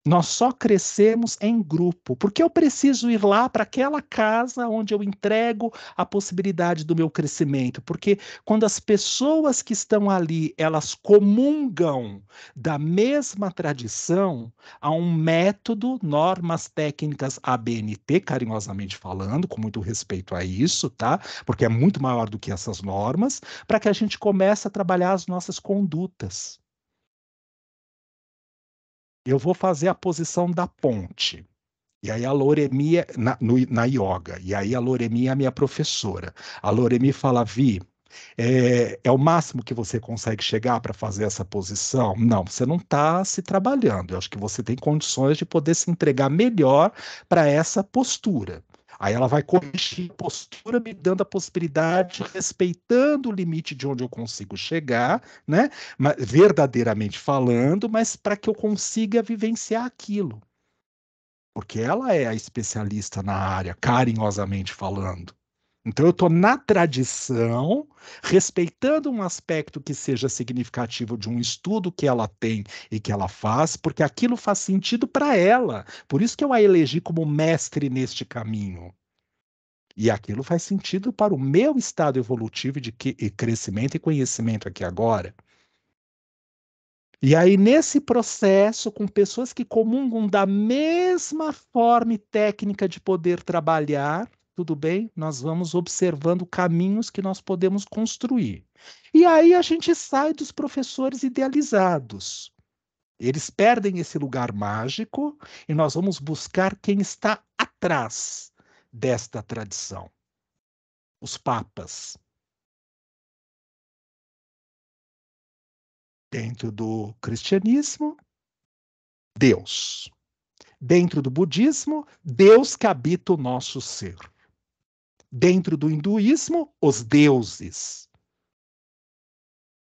Nós só crescemos em grupo, porque eu preciso ir lá para aquela casa onde eu entrego a possibilidade do meu crescimento, porque quando as pessoas que estão ali, elas comungam da mesma tradição, há um método, normas técnicas ABNT, carinhosamente falando, com muito respeito a isso, tá? Porque é muito maior do que essas normas, para que a gente comece a trabalhar as nossas condutas eu vou fazer a posição da ponte. E aí a Loremia, na, no, na yoga, e aí a Loremia é a minha professora. A Loremia fala, Vi, é, é, o máximo que você consegue chegar para fazer essa posição? Não, você não está se trabalhando. Eu acho que você tem condições de poder se entregar melhor para essa postura. Aí ela vai corrigir a postura, me dando a possibilidade, respeitando o limite de onde eu consigo chegar, né? Mas, verdadeiramente falando, mas para que eu consiga vivenciar aquilo. Porque ela é a especialista na área, carinhosamente falando. Então eu estou na tradição, respeitando um aspecto que seja significativo de um estudo que ela tem e que ela faz, porque aquilo faz sentido para ela. Por isso que eu a elegi como mestre neste caminho. E aquilo faz sentido para o meu estado evolutivo de que, e crescimento e conhecimento aqui agora. E aí, nesse processo, com pessoas que comungam da mesma forma e técnica de poder trabalhar, tudo bem? Nós vamos observando caminhos que nós podemos construir. E aí a gente sai dos professores idealizados. Eles perdem esse lugar mágico e nós vamos buscar quem está atrás desta tradição: os papas. Dentro do cristianismo, Deus. Dentro do budismo, Deus que habita o nosso ser. Dentro do hinduísmo, os deuses.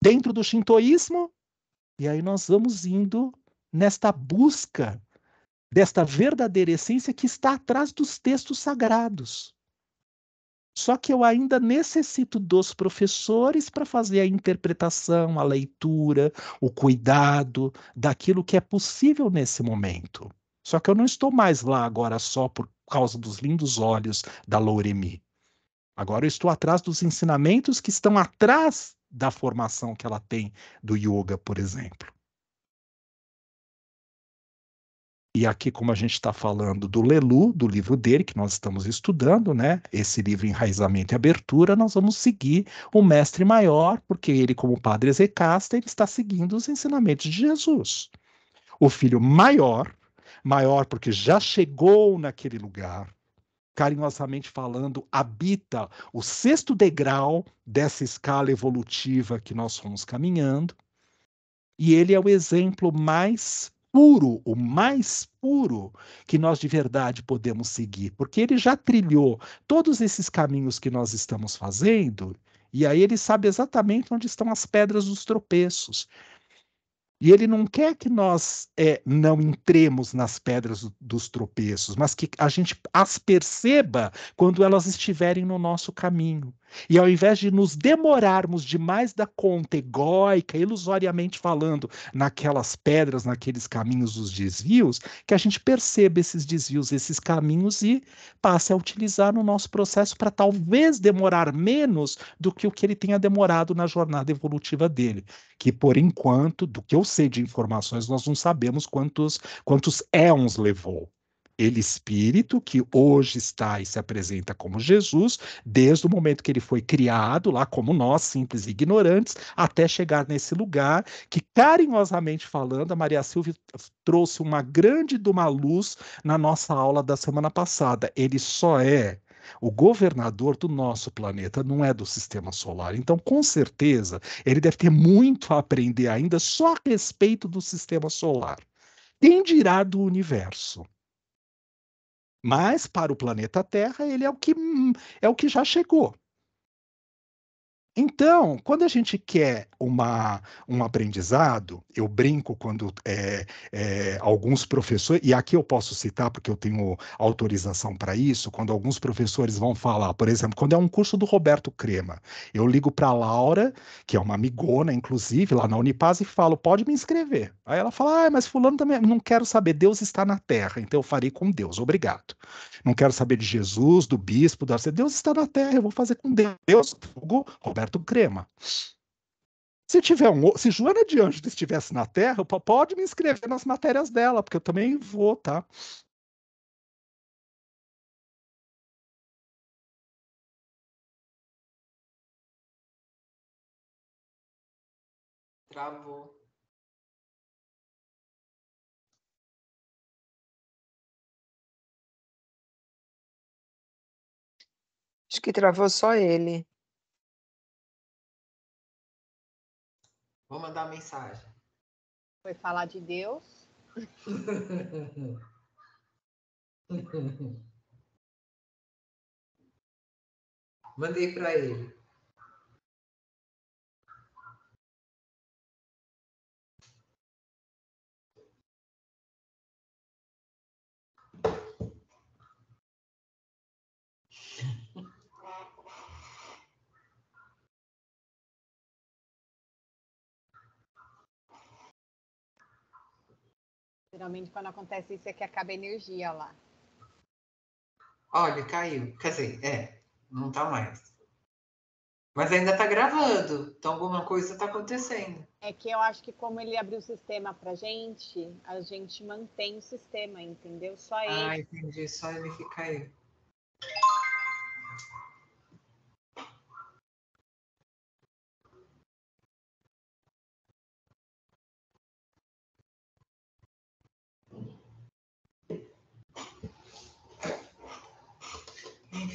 Dentro do shintoísmo, e aí nós vamos indo nesta busca desta verdadeira essência que está atrás dos textos sagrados. Só que eu ainda necessito dos professores para fazer a interpretação, a leitura, o cuidado daquilo que é possível nesse momento. Só que eu não estou mais lá agora só por causa dos lindos olhos da Loremi. Agora eu estou atrás dos ensinamentos que estão atrás da formação que ela tem do yoga, por exemplo. E aqui, como a gente está falando do Lelu, do livro dele, que nós estamos estudando, né? Esse livro Enraizamento e Abertura, nós vamos seguir o mestre maior, porque ele, como padre Zecasta, ele está seguindo os ensinamentos de Jesus. O filho maior, maior, porque já chegou naquele lugar. Carinhosamente falando, habita o sexto degrau dessa escala evolutiva que nós fomos caminhando, e ele é o exemplo mais puro, o mais puro que nós de verdade podemos seguir, porque ele já trilhou todos esses caminhos que nós estamos fazendo, e aí ele sabe exatamente onde estão as pedras dos tropeços. E ele não quer que nós é, não entremos nas pedras dos tropeços, mas que a gente as perceba quando elas estiverem no nosso caminho. E ao invés de nos demorarmos demais da conta egóica, ilusoriamente falando, naquelas pedras, naqueles caminhos dos desvios, que a gente perceba esses desvios, esses caminhos e passe a utilizar no nosso processo para talvez demorar menos do que o que ele tenha demorado na jornada evolutiva dele. Que por enquanto, do que eu sei de informações, nós não sabemos quantos quantos éons levou. Ele espírito que hoje está e se apresenta como Jesus, desde o momento que ele foi criado lá como nós, simples e ignorantes, até chegar nesse lugar que carinhosamente falando, a Maria Silvia trouxe uma grande de uma luz na nossa aula da semana passada. Ele só é o governador do nosso planeta não é do sistema solar. Então, com certeza, ele deve ter muito a aprender ainda só a respeito do sistema solar. Quem dirá do universo? Mas para o planeta Terra, ele é o que hum, é o que já chegou. Então, quando a gente quer uma, um aprendizado, eu brinco quando é, é, alguns professores, e aqui eu posso citar porque eu tenho autorização para isso, quando alguns professores vão falar, por exemplo, quando é um curso do Roberto Crema, eu ligo para a Laura, que é uma amigona, inclusive, lá na Unipaz, e falo, pode me inscrever. Aí ela fala, ah, mas fulano também, não quero saber, Deus está na terra, então eu farei com Deus, obrigado. Não quero saber de Jesus, do bispo, arcebispo, Deus está na terra, eu vou fazer com Deus. Deus, Roberto Roberto Crema. Se tiver um, se Joana de Anjos estivesse na Terra, pode me inscrever nas matérias dela, porque eu também vou, tá? Travou. Acho que travou só ele. Vou mandar mensagem. Foi falar de Deus. Mandei para ele. Geralmente, quando acontece isso, é que acaba a energia lá. Olha, caiu. Quer dizer, é, não tá mais. Mas ainda tá gravando, então alguma coisa tá acontecendo. É que eu acho que como ele abriu o sistema pra gente, a gente mantém o sistema, entendeu? Só ah, ele. Ah, entendi, só ele que caiu.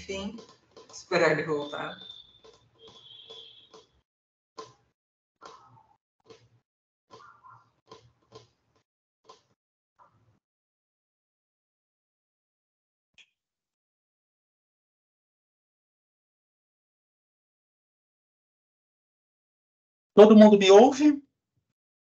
Enfim, esperar ele voltar. Todo mundo me ouve?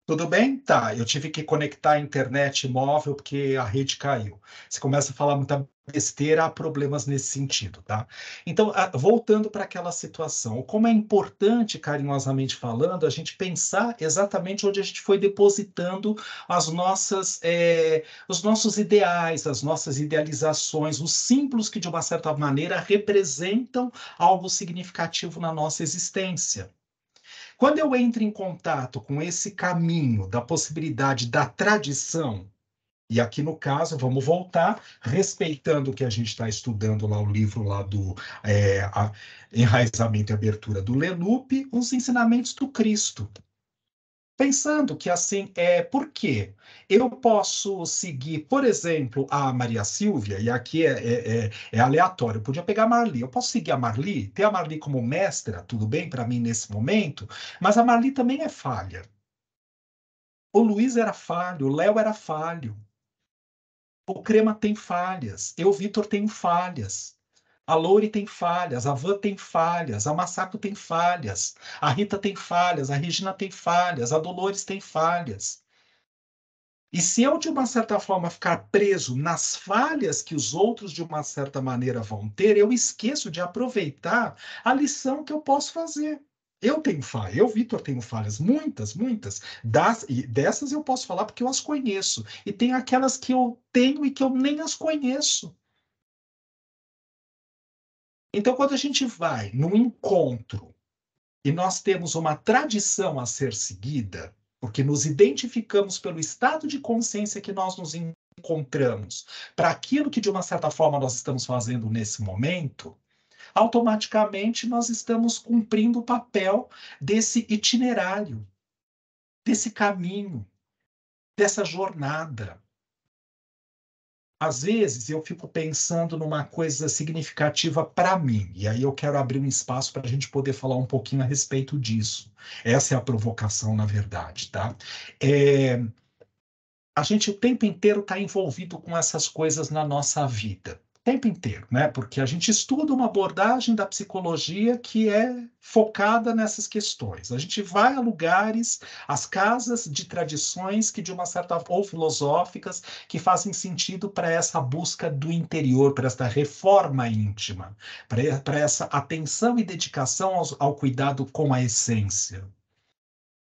Tudo bem? Tá, eu tive que conectar a internet móvel porque a rede caiu. Você começa a falar muita besteira, há problemas nesse sentido, tá? Então, voltando para aquela situação, como é importante, carinhosamente falando, a gente pensar exatamente onde a gente foi depositando as nossas, é, os nossos ideais, as nossas idealizações, os símbolos que, de uma certa maneira, representam algo significativo na nossa existência. Quando eu entro em contato com esse caminho da possibilidade da tradição, e aqui no caso, vamos voltar, respeitando o que a gente está estudando lá, o livro lá do é, Enraizamento e Abertura do Lelupe, os ensinamentos do Cristo. Pensando que assim, é, por quê? Eu posso seguir, por exemplo, a Maria Silvia, e aqui é, é, é, é aleatório, eu podia pegar a Marli, eu posso seguir a Marli, ter a Marli como mestra, tudo bem para mim nesse momento, mas a Marli também é falha. O Luiz era falho, o Léo era falho. O Crema tem falhas, eu, Vitor, tenho falhas. A Lori tem falhas, a Van tem falhas, a Massaco tem falhas, a Rita tem falhas, a Regina tem falhas, a Dolores tem falhas. E se eu, de uma certa forma, ficar preso nas falhas que os outros, de uma certa maneira, vão ter, eu esqueço de aproveitar a lição que eu posso fazer. Eu tenho falhas, eu, Vitor, tenho falhas, muitas, muitas. Das, e dessas eu posso falar porque eu as conheço. E tem aquelas que eu tenho e que eu nem as conheço. Então, quando a gente vai num encontro e nós temos uma tradição a ser seguida, porque nos identificamos pelo estado de consciência que nós nos encontramos, para aquilo que de uma certa forma nós estamos fazendo nesse momento, automaticamente nós estamos cumprindo o papel desse itinerário, desse caminho, dessa jornada. Às vezes eu fico pensando numa coisa significativa para mim, e aí eu quero abrir um espaço para a gente poder falar um pouquinho a respeito disso. Essa é a provocação, na verdade, tá? É... A gente o tempo inteiro está envolvido com essas coisas na nossa vida tempo inteiro, né? Porque a gente estuda uma abordagem da psicologia que é focada nessas questões. A gente vai a lugares, às casas de tradições que de uma certa ou filosóficas que fazem sentido para essa busca do interior, para essa reforma íntima, para essa atenção e dedicação ao, ao cuidado com a essência.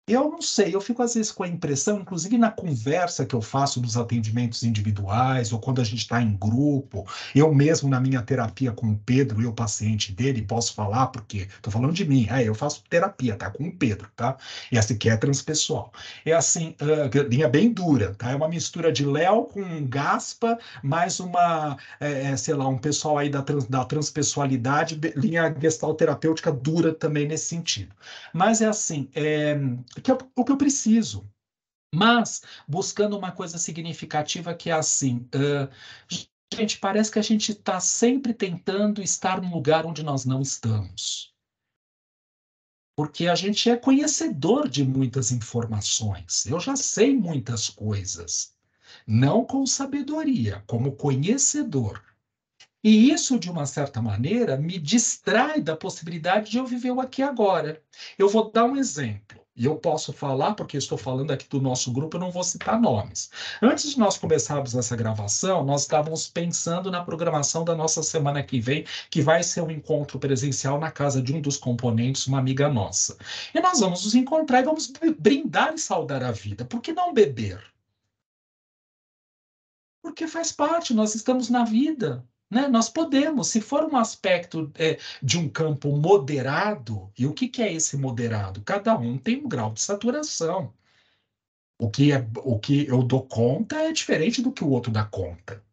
Eu não sei, eu fico às vezes com a impressão, inclusive na conversa que eu faço nos atendimentos individuais ou quando a gente está em grupo, eu mesmo na minha terapia com o Pedro e o paciente dele, posso falar porque estou falando de mim, é, eu faço terapia, tá, com o Pedro, tá? E que é transpessoal. É assim, uh, linha bem dura, tá? É uma mistura de Léo com Gaspa, mais uma, é, é, sei lá, um pessoal aí da, trans, da transpessoalidade, linha gestal terapêutica dura também nesse sentido. Mas é assim, é que é o que eu preciso. Mas buscando uma coisa significativa que é assim. Uh, gente, parece que a gente está sempre tentando estar num lugar onde nós não estamos. Porque a gente é conhecedor de muitas informações. Eu já sei muitas coisas. Não com sabedoria, como conhecedor. E isso, de uma certa maneira, me distrai da possibilidade de eu viver o aqui e agora. Eu vou dar um exemplo e eu posso falar, porque estou falando aqui do nosso grupo, eu não vou citar nomes. Antes de nós começarmos essa gravação, nós estávamos pensando na programação da nossa semana que vem, que vai ser um encontro presencial na casa de um dos componentes, uma amiga nossa. E nós vamos nos encontrar e vamos brindar e saudar a vida. Por que não beber? Porque faz parte, nós estamos na vida. Né? Nós podemos, se for um aspecto é, de um campo moderado, e o que, que é esse moderado? Cada um tem um grau de saturação. O que, é, o que eu dou conta é diferente do que o outro dá conta.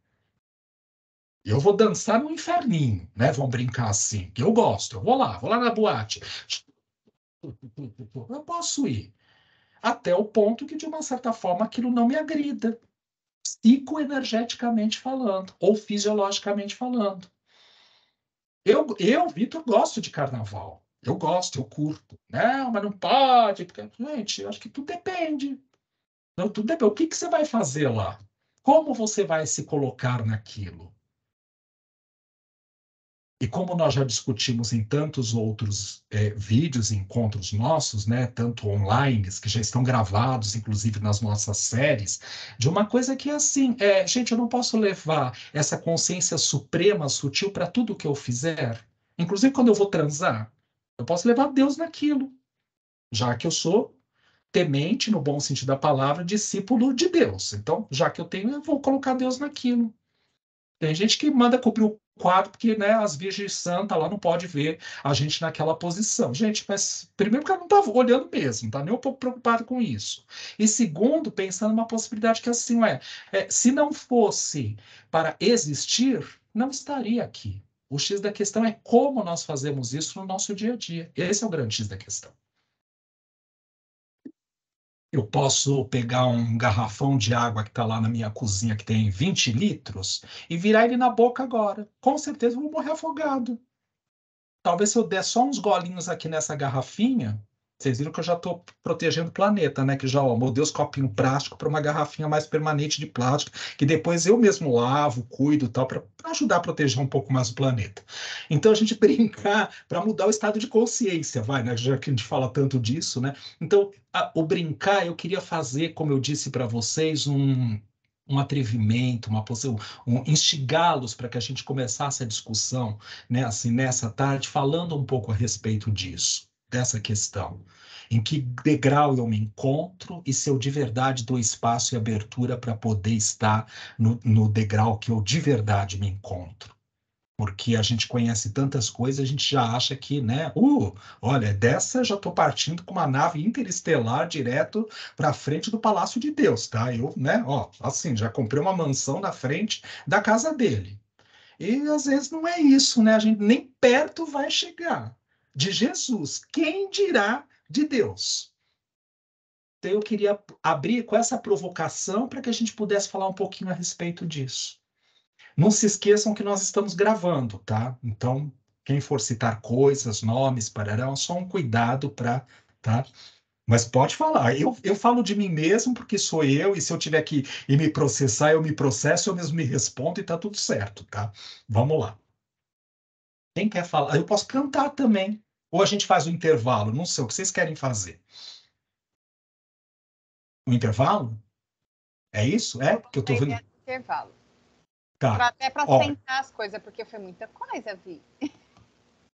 Eu vou dançar no inferninho, né? Vão brincar assim, que eu gosto. Eu vou lá, vou lá na boate. Eu posso ir. Até o ponto que, de uma certa forma, aquilo não me agrida psicoenergeticamente falando, ou fisiologicamente falando. Eu, eu Vitor, gosto de carnaval. Eu gosto, eu curto. Não, mas não pode. Porque, gente, eu acho que tudo depende. Não, tudo depende. O que, que você vai fazer lá? Como você vai se colocar naquilo? E como nós já discutimos em tantos outros é, vídeos e encontros nossos, né, tanto online, que já estão gravados, inclusive nas nossas séries, de uma coisa que é assim, é, gente, eu não posso levar essa consciência suprema, sutil, para tudo que eu fizer. Inclusive quando eu vou transar, eu posso levar Deus naquilo, já que eu sou temente, no bom sentido da palavra, discípulo de Deus. Então, já que eu tenho, eu vou colocar Deus naquilo. Tem gente que manda cobrir o quadro, porque né, as virgens santas lá não pode ver a gente naquela posição. Gente, mas primeiro que ela não está olhando mesmo, não tá nem um pouco preocupado com isso. E segundo, pensando numa possibilidade que assim, ué, é, se não fosse para existir, não estaria aqui. O X da questão é como nós fazemos isso no nosso dia a dia. Esse é o grande X da questão eu posso pegar um garrafão de água que está lá na minha cozinha, que tem 20 litros, e virar ele na boca agora. Com certeza eu vou morrer afogado. Talvez se eu der só uns golinhos aqui nessa garrafinha, vocês viram que eu já estou protegendo o planeta, né? Que já, ó, mudei os copinhos plástico para uma garrafinha mais permanente de plástico, que depois eu mesmo lavo, cuido e tal, para ajudar a proteger um pouco mais o planeta. Então, a gente brincar para mudar o estado de consciência, vai, né? Já que a gente fala tanto disso, né? Então, a, o brincar, eu queria fazer, como eu disse para vocês, um, um atrevimento, uma um, instigá-los para que a gente começasse a discussão, né, assim, nessa tarde, falando um pouco a respeito disso dessa questão. Em que degrau eu me encontro e se eu de verdade dou espaço e abertura para poder estar no, no degrau que eu de verdade me encontro porque a gente conhece tantas coisas, a gente já acha que, né, uh, olha, dessa já estou partindo com uma nave interestelar direto para frente do Palácio de Deus, tá? Eu, né, ó, assim, já comprei uma mansão na frente da casa dele. E às vezes não é isso, né? A gente nem perto vai chegar de Jesus, quem dirá de Deus? Então eu queria abrir com essa provocação para que a gente pudesse falar um pouquinho a respeito disso. Não se esqueçam que nós estamos gravando, tá? Então, quem for citar coisas, nomes, pararão, só um cuidado para, tá? Mas pode falar. Eu, eu falo de mim mesmo porque sou eu, e se eu tiver que ir me processar, eu me processo, eu mesmo me respondo e tá tudo certo, tá? Vamos lá. Quem quer falar? Eu posso cantar também. Ou a gente faz o intervalo, não sei o que vocês querem fazer. O intervalo? É isso? É? Que eu estou vendo. Intervalo. Tá. Pra, até para sentar as coisas, porque foi muita coisa, Vi.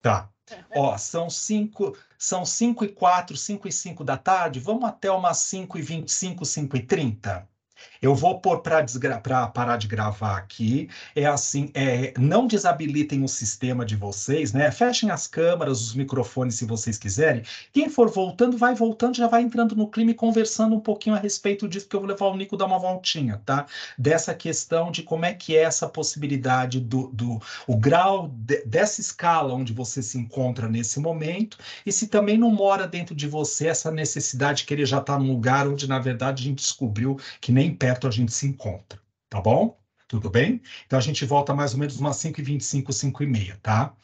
Tá. Ó, são 5 são cinco e 4, 5 e 5 da tarde, vamos até umas 5 e 25, 5 e 30? Tá. Eu vou pôr para parar de gravar aqui. É assim, é, não desabilitem o sistema de vocês, né? Fechem as câmeras, os microfones, se vocês quiserem. Quem for voltando, vai voltando, já vai entrando no clima e conversando um pouquinho a respeito disso, porque eu vou levar o Nico dar uma voltinha, tá? Dessa questão de como é que é essa possibilidade do, do o grau de, dessa escala onde você se encontra nesse momento e se também não mora dentro de você essa necessidade que ele já está num lugar onde, na verdade, a gente descobriu que nem perto a gente se encontra, tá bom? Tudo bem? Então a gente volta mais ou menos umas 5h25, 5h30, tá?